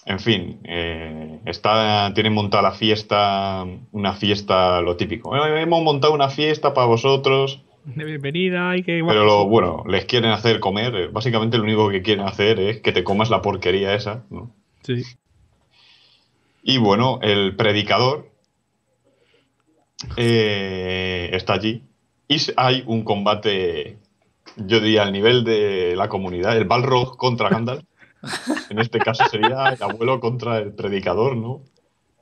En fin, eh, está, tienen montada la fiesta, una fiesta, lo típico. Hemos montado una fiesta para vosotros, de bienvenida y que... Pero bueno, les quieren hacer comer, eh, básicamente lo único que quieren hacer es que te comas la porquería esa, ¿no? Sí. Y bueno, el predicador eh, está allí y hay un combate, yo diría, al nivel de la comunidad, el Balrog contra Gandalf. En este caso sería el abuelo contra el predicador, ¿no?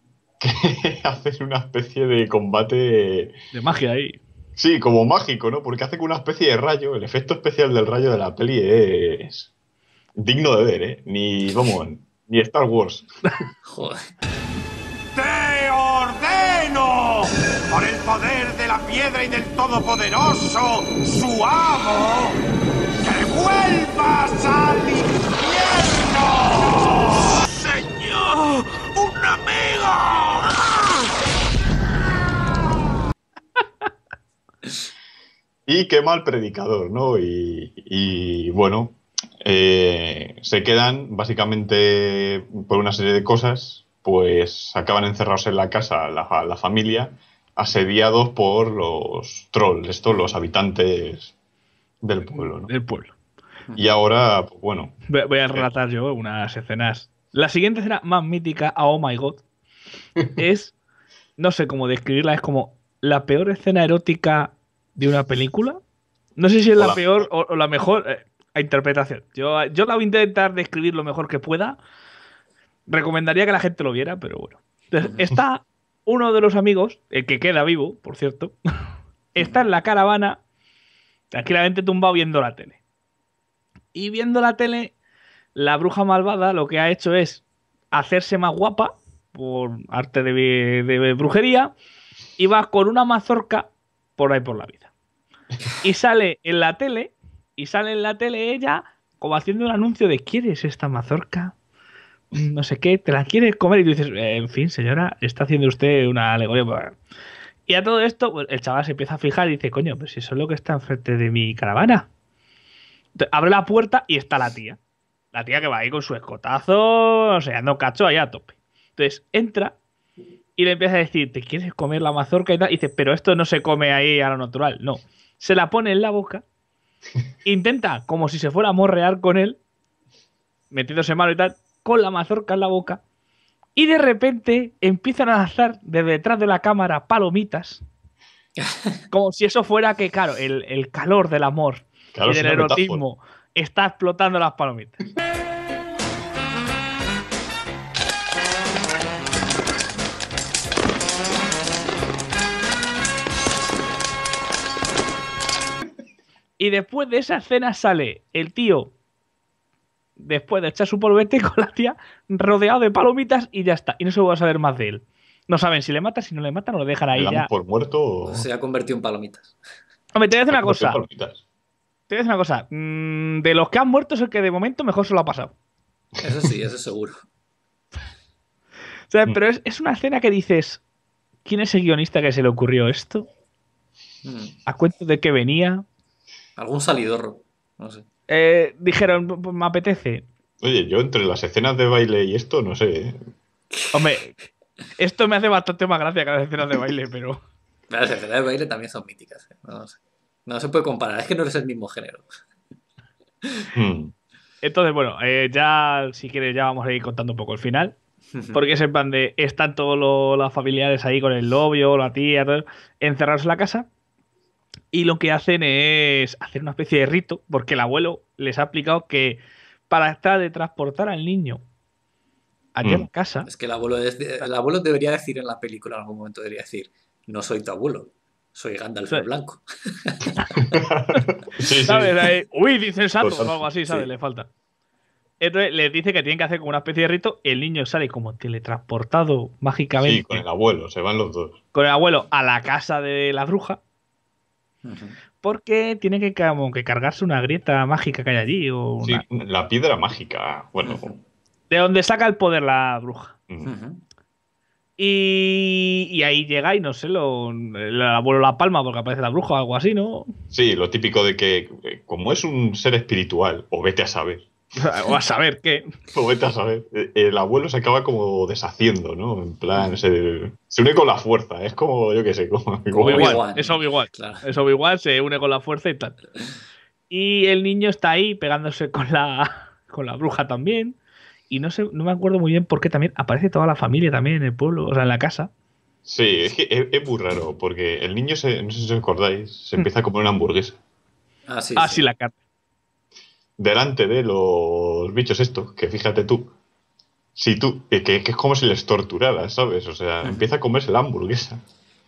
Que hacen una especie de combate... De magia ahí. Sí, como mágico, ¿no? Porque hace que una especie de rayo. El efecto especial del rayo de la peli es digno de ver, ¿eh? Ni, vamos, ni Star Wars. Joder. ¡Te ordeno! Por el poder de la piedra y del todopoderoso, su amo, que vuelvas al infierno. ¡Señor! ¡Un amigo! y qué mal predicador, ¿no? Y, bueno, eh, se quedan básicamente por una serie de cosas, pues acaban encerrados en la casa la, familia, asediados por los trolls, estos los habitantes del pueblo, ¿no? Del pueblo. Y ahora, pues, bueno. Voy, a eh, relatar yo unas escenas. La siguiente escena más mítica Oh My God es, no sé cómo describirla, es como la peor escena erótica de una película. No sé si es la, peor o, la mejor eh, interpretación. Yo, yo la voy a intentar describir lo mejor que pueda. Recomendaría que la gente lo viera, pero bueno. está uno de los amigos, el que queda vivo, por cierto, está en la caravana, tranquilamente tumbado viendo la tele. Y viendo la tele, la bruja malvada lo que ha hecho es hacerse más guapa por arte de brujería y va con una mazorca por ahí por la vida. Y sale en la tele, y sale en la tele ella como haciendo un anuncio de ¿quieres esta mazorca? Mm, no sé qué, te la quieres comer y tú dices, eh, en fin, señora, está haciendo usted una alegoría. Y a todo esto, pues, el chaval se empieza a fijar y dice, coño, pues eso es lo que está enfrente de mi caravana. abre la puerta y está la tía. La tía que va ahí con su escotazo, o sea, no cacho allá a tope. Entonces entra y le empieza a decir, ¿te quieres comer la mazorca y tal? dice, pero esto no se come ahí a lo natural, no. Se la pone en la boca, intenta como si se fuera a morrear con él, metiéndose malo y tal, con la mazorca en la boca, y de repente empiezan a lanzar desde detrás de la cámara palomitas, como si eso fuera que, claro, el, calor del amor y del erotismo está explotando las palomitas. Y después de esa escena sale el tío, después de echar su polvete con la tía, rodeado de palomitas y ya está. Y no se va a saber más de él. No saben si le mata, si no le mata, o lo dejan ahí. ya. por muerto? Se ha convertido en palomitas. Hombre, te voy a decir una cosa. Te voy una cosa. Mm, de los que han muerto es el que de momento mejor se lo ha pasado. Eso sí, eso seguro. Mm. pero es, es, una escena que dices, ¿quién es el guionista que se le ocurrió esto? Mm. ¿A cuento de qué venía? Algún salidor no sé. Eh, dijeron, me apetece. Oye, yo entre las escenas de baile y esto, no sé. ¿eh? Hombre, esto me hace bastante más gracia que las escenas de baile, pero. las escenas de baile también son míticas. ¿eh? No, sé. no, se puede comparar, es que no eres el mismo género. Hmm. Entonces, bueno, ya si quieres, ya vamos a ir contando un poco el final. Porque es pan de están todos los, familiares ahí con el novio, la tía, todo, encerrados en la casa y lo que hacen es hacer una especie de rito, porque el abuelo les ha explicado que para tratar de transportar al niño a la mm. casa. Es que el abuelo, el abuelo debería decir en la película, en algún momento debería decir, no soy tu abuelo, soy Gandalf el Blanco. ¿Sabes? Uy, dice el pues o algo así, ¿sabes? Le falta. Entonces les dice que tienen que hacer como una especie de rito. El niño sale como teletransportado mágicamente. Sí, con el abuelo, se van los dos. Con el abuelo a la casa de la bruja porque tiene que, que cargarse una grieta mágica que hay allí. O la piedra mágica, bueno. De donde saca el poder la bruja. y, ahí llega y no sé, lo, le vuelo la palma porque aparece la bruja o algo así, ¿no? Sí, lo típico de que eh, como es un ser espiritual, o vete a saber. o a saber qué. Pues el abuelo se acaba como deshaciendo, ¿no? En plan, se, une con la fuerza. Es como, yo qué sé, como. Es obigual Es obigual se une con la fuerza y tal. Y el niño está ahí pegándose con la, con la bruja también. Y no sé, me acuerdo muy bien por qué también aparece toda la familia también en el pueblo, o sea, en la casa. Sí, es que es, muy raro, porque el niño, se, no sé si os acordáis, se hmm. empieza a comer una hamburguesa. Ah, sí. Ah, la carta delante de los bichos estos, que fíjate tú, si tú, que, es como si les torturara ¿sabes? O sea, empieza a comerse la hamburguesa.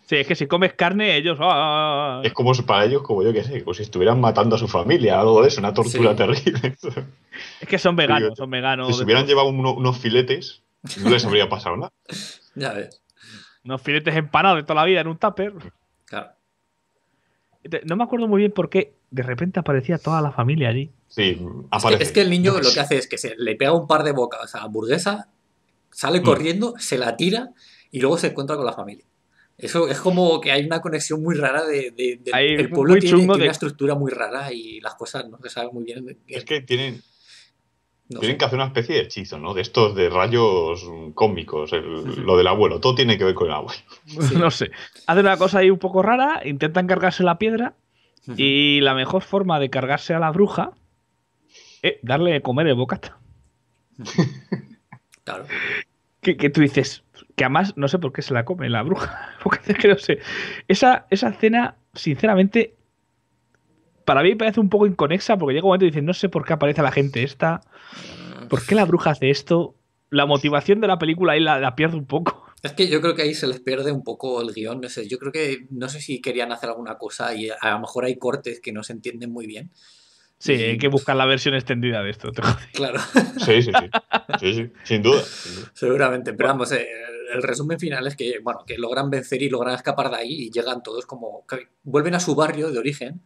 Sí, es que si comes carne, ellos. Ah, ah, ah, es como para ellos, como yo que sé, como si estuvieran matando a su familia, algo de eso, una tortura terrible. es que son veganos, son veganos. Si se hubieran llevado unos filetes, no les habría pasado nada. ya ves. Unos filetes empanados de toda la vida en un tupper. Claro. No me acuerdo muy bien por qué de repente aparecía toda la familia allí. Es que, el niño lo que hace es que se le pega un par de bocas a la hamburguesa, sale mm. corriendo, se la tira y luego se encuentra con la familia. Eso es como que hay una conexión muy rara de, el pueblo tiene, una estructura muy rara y las cosas no se saben muy bien. Es que tienen tienen que hacer una especie de hechizo, ¿no? De estos de rayos cómicos, lo del abuelo, todo tiene que ver con el abuelo. no sé. hace una cosa ahí un poco rara, intentan cargarse la piedra y la mejor forma de cargarse a la bruja eh, darle de comer el bocata. claro. Que, tú dices, que además no sé por qué se la come la bruja. Porque sé. Esa, escena sinceramente, para mí parece un poco inconexa porque llega un momento y dices, no sé por qué aparece la gente esta. ¿Por qué la bruja hace esto? La motivación de la película ahí la, la pierde un poco. Es que yo creo que ahí se les pierde un poco el guión. No sé, yo creo que no sé si querían hacer alguna cosa y a lo mejor hay cortes que no se entienden muy bien. Sí, hay que buscar la versión extendida de esto. claro. Sí sí, sí sí, sí. Sin duda. Seguramente. Pero vamos, eh, el, resumen final es que, bueno, que logran vencer y logran escapar de ahí y llegan todos como. vuelven a su barrio de origen.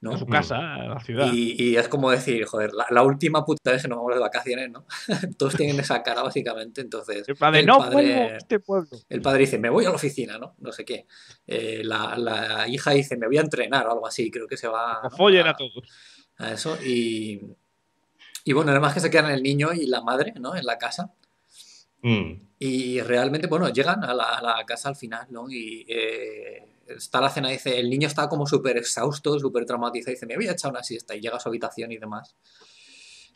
¿no? A su casa, mm. a la ciudad. Y, es como decir, joder, la, última puta vez que nos vamos de vacaciones, ¿no? Todos tienen esa cara, básicamente. Entonces. El padre, no este pueblo. El padre dice, me voy a la oficina, ¿no? No sé qué. Eh, la, la, hija dice, me voy a entrenar o algo así. Creo que se va. A follen a, a todos a eso. Y, y bueno, además que se quedan el niño y la madre, ¿no? En la casa. Mm. Y realmente, bueno, llegan a la, casa al final, ¿no? Y eh, está la cena, dice, el niño está como súper exhausto, súper traumatizado, dice, me voy a echar una siesta y llega a su habitación y demás.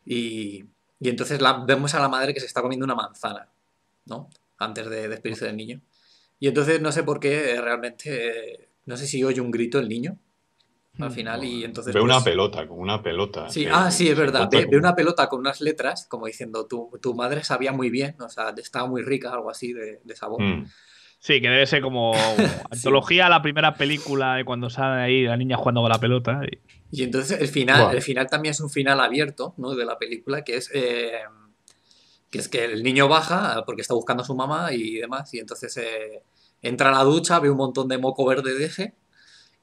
Y, y entonces la, vemos a la madre que se está comiendo una manzana, ¿no? Antes de despedirse del niño. Y entonces no sé por qué eh, realmente, eh, no sé si oye un grito el niño al mm, final y entonces... Ve una pues pelota, con una pelota. Sí, ah, sí, es verdad. Ve, una pelota con unas letras, como diciendo, tu, madre sabía muy bien, o sea, estaba muy rica, algo así de, de sabor. Mm. Sí, que debe ser como antología la primera película de cuando sale ahí la niña jugando con la pelota. Y, entonces el final, el final también es un final abierto, ¿no? De la película, que es... Eh, que el niño baja ah, porque está buscando a su mamá y demás, y entonces eh, entra a la ducha, ve un montón de moco verde de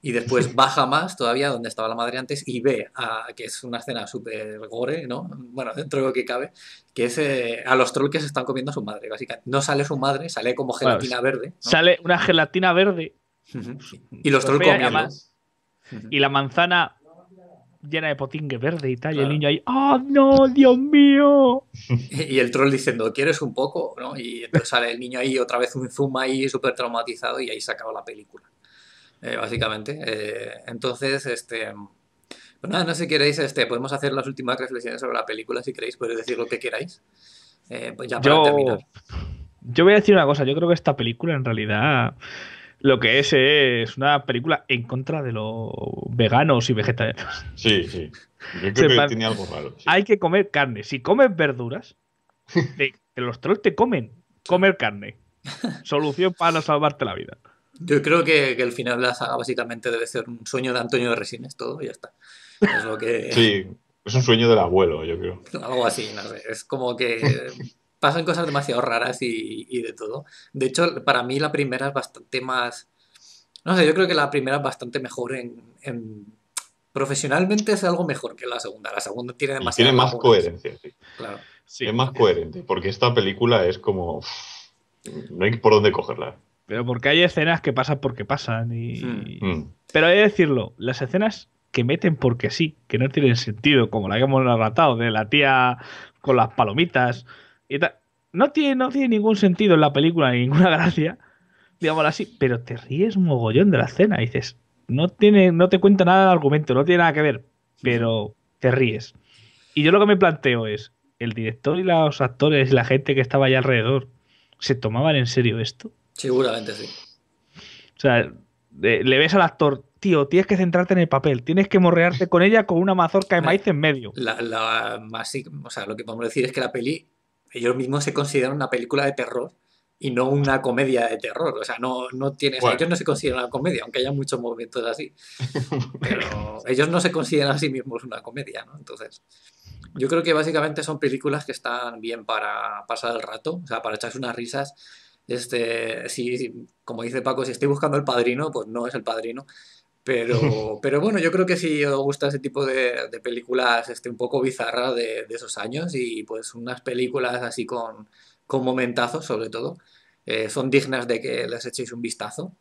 y después baja más todavía donde estaba la madre antes y ve a, que es una escena súper gore, ¿no? Bueno, dentro de lo que cabe, que es eh, a los trolls que se están comiendo a su madre, básicamente. No sale su madre, sale como gelatina verde. Sale una gelatina verde. Y los pues trolls comiendo. Y la manzana llena de potingue verde y tal, y el niño ahí, ¡ah, ¡Oh, no, Dios mío! Y el troll diciendo, ¿quieres un poco? ¿no? Y entonces sale el niño ahí otra vez un zoom ahí súper traumatizado y ahí se acaba la película. Eh, básicamente. Eh, entonces, este, pues no sé si queréis, este, podemos hacer las últimas reflexiones sobre la película, si queréis, podéis decir lo que queráis. Eh, pues ya para yo, terminar. Yo voy a decir una cosa, yo creo que esta película en realidad lo que es es una película en contra de los veganos y vegetarianos. Sí, sí. Yo creo que algo raro. Hay que comer carne. Si comes verduras, los trolls te comen. Comer carne. Solución para salvarte la vida. Yo creo que, el final de la saga básicamente debe ser un sueño de Antonio de Resines, todo, y ya está. Es Sí, es un sueño del abuelo, yo creo. Algo así, no sé. Es como que pasan cosas demasiado raras y, de todo. De hecho, para mí la primera es bastante más... No sé, yo creo que la primera es bastante mejor en, profesionalmente es algo mejor que la segunda. La segunda tiene demasiado. Tiene más coherencia, sí. Claro. sí. Es más coherente, porque esta película es como. No hay por dónde cogerla. Pero porque hay escenas que pasan porque pasan. Y... Mm. Pero hay que decirlo, las escenas que meten porque sí, que no tienen sentido, como la que hemos relatado de la tía con las palomitas y No tiene, no tiene ningún sentido en la película, ninguna gracia, digámoslo así, pero te ríes mogollón de la escena. dices, no, tiene, no te cuenta nada el argumento, no tiene nada que ver, pero te ríes. Y yo lo que me planteo es, ¿el director y los actores y la gente que estaba allá alrededor se tomaban en serio esto? Seguramente sí. O sea, le ves al actor, tío, tienes que centrarte en el papel, tienes que morrearte con ella con una mazorca de maíz en medio. La, la más, o sea, lo que podemos decir es que la peli, ellos mismos se consideran una película de terror y no una comedia de terror. O sea, no, no tiene, ellos no se consideran una comedia, aunque haya muchos movimientos así. Pero ellos no se consideran a sí mismos una comedia, ¿no? Entonces, yo creo que básicamente son películas que están bien para pasar el rato, o sea, para echarse unas risas este, sí como dice Paco, si estoy buscando el padrino, pues no es el padrino. Pero, pero bueno, yo creo que si os gusta ese tipo de, de películas este, un poco bizarra de, esos años y pues unas películas así con, con momentazos sobre todo, eh, son dignas de que les echéis un vistazo.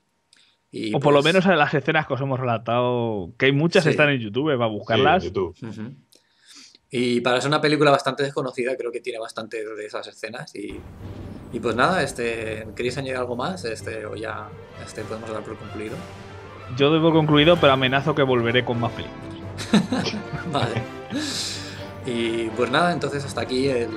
Y o por lo pues, menos las escenas que os hemos relatado, que hay muchas están en YouTube, eh, va a buscarlas. Y para ser una película bastante desconocida, creo que tiene bastante de esas escenas y y pues nada, este, ¿queréis añadir algo más? Este, o ya este, podemos dar por concluido. Yo debo concluido, pero amenazo que volveré con más películas. vale. Y pues nada, entonces hasta aquí el,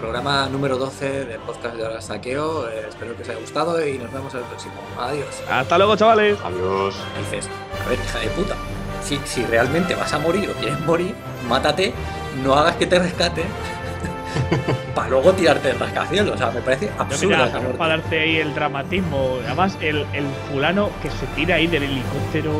programa número 12 del podcast de ahora Saqueo. Eh, espero que os haya gustado y nos vemos en el próximo. Adiós. Hasta luego, chavales. Adiós. Dices, a ver, hija de puta, si, si realmente vas a morir o quieres morir, mátate, no hagas que te rescate. para luego tirarte de rascacielos. O sea, me parece absurdo. para darte ahí el dramatismo. Además, el, el fulano que se tira ahí del helicóptero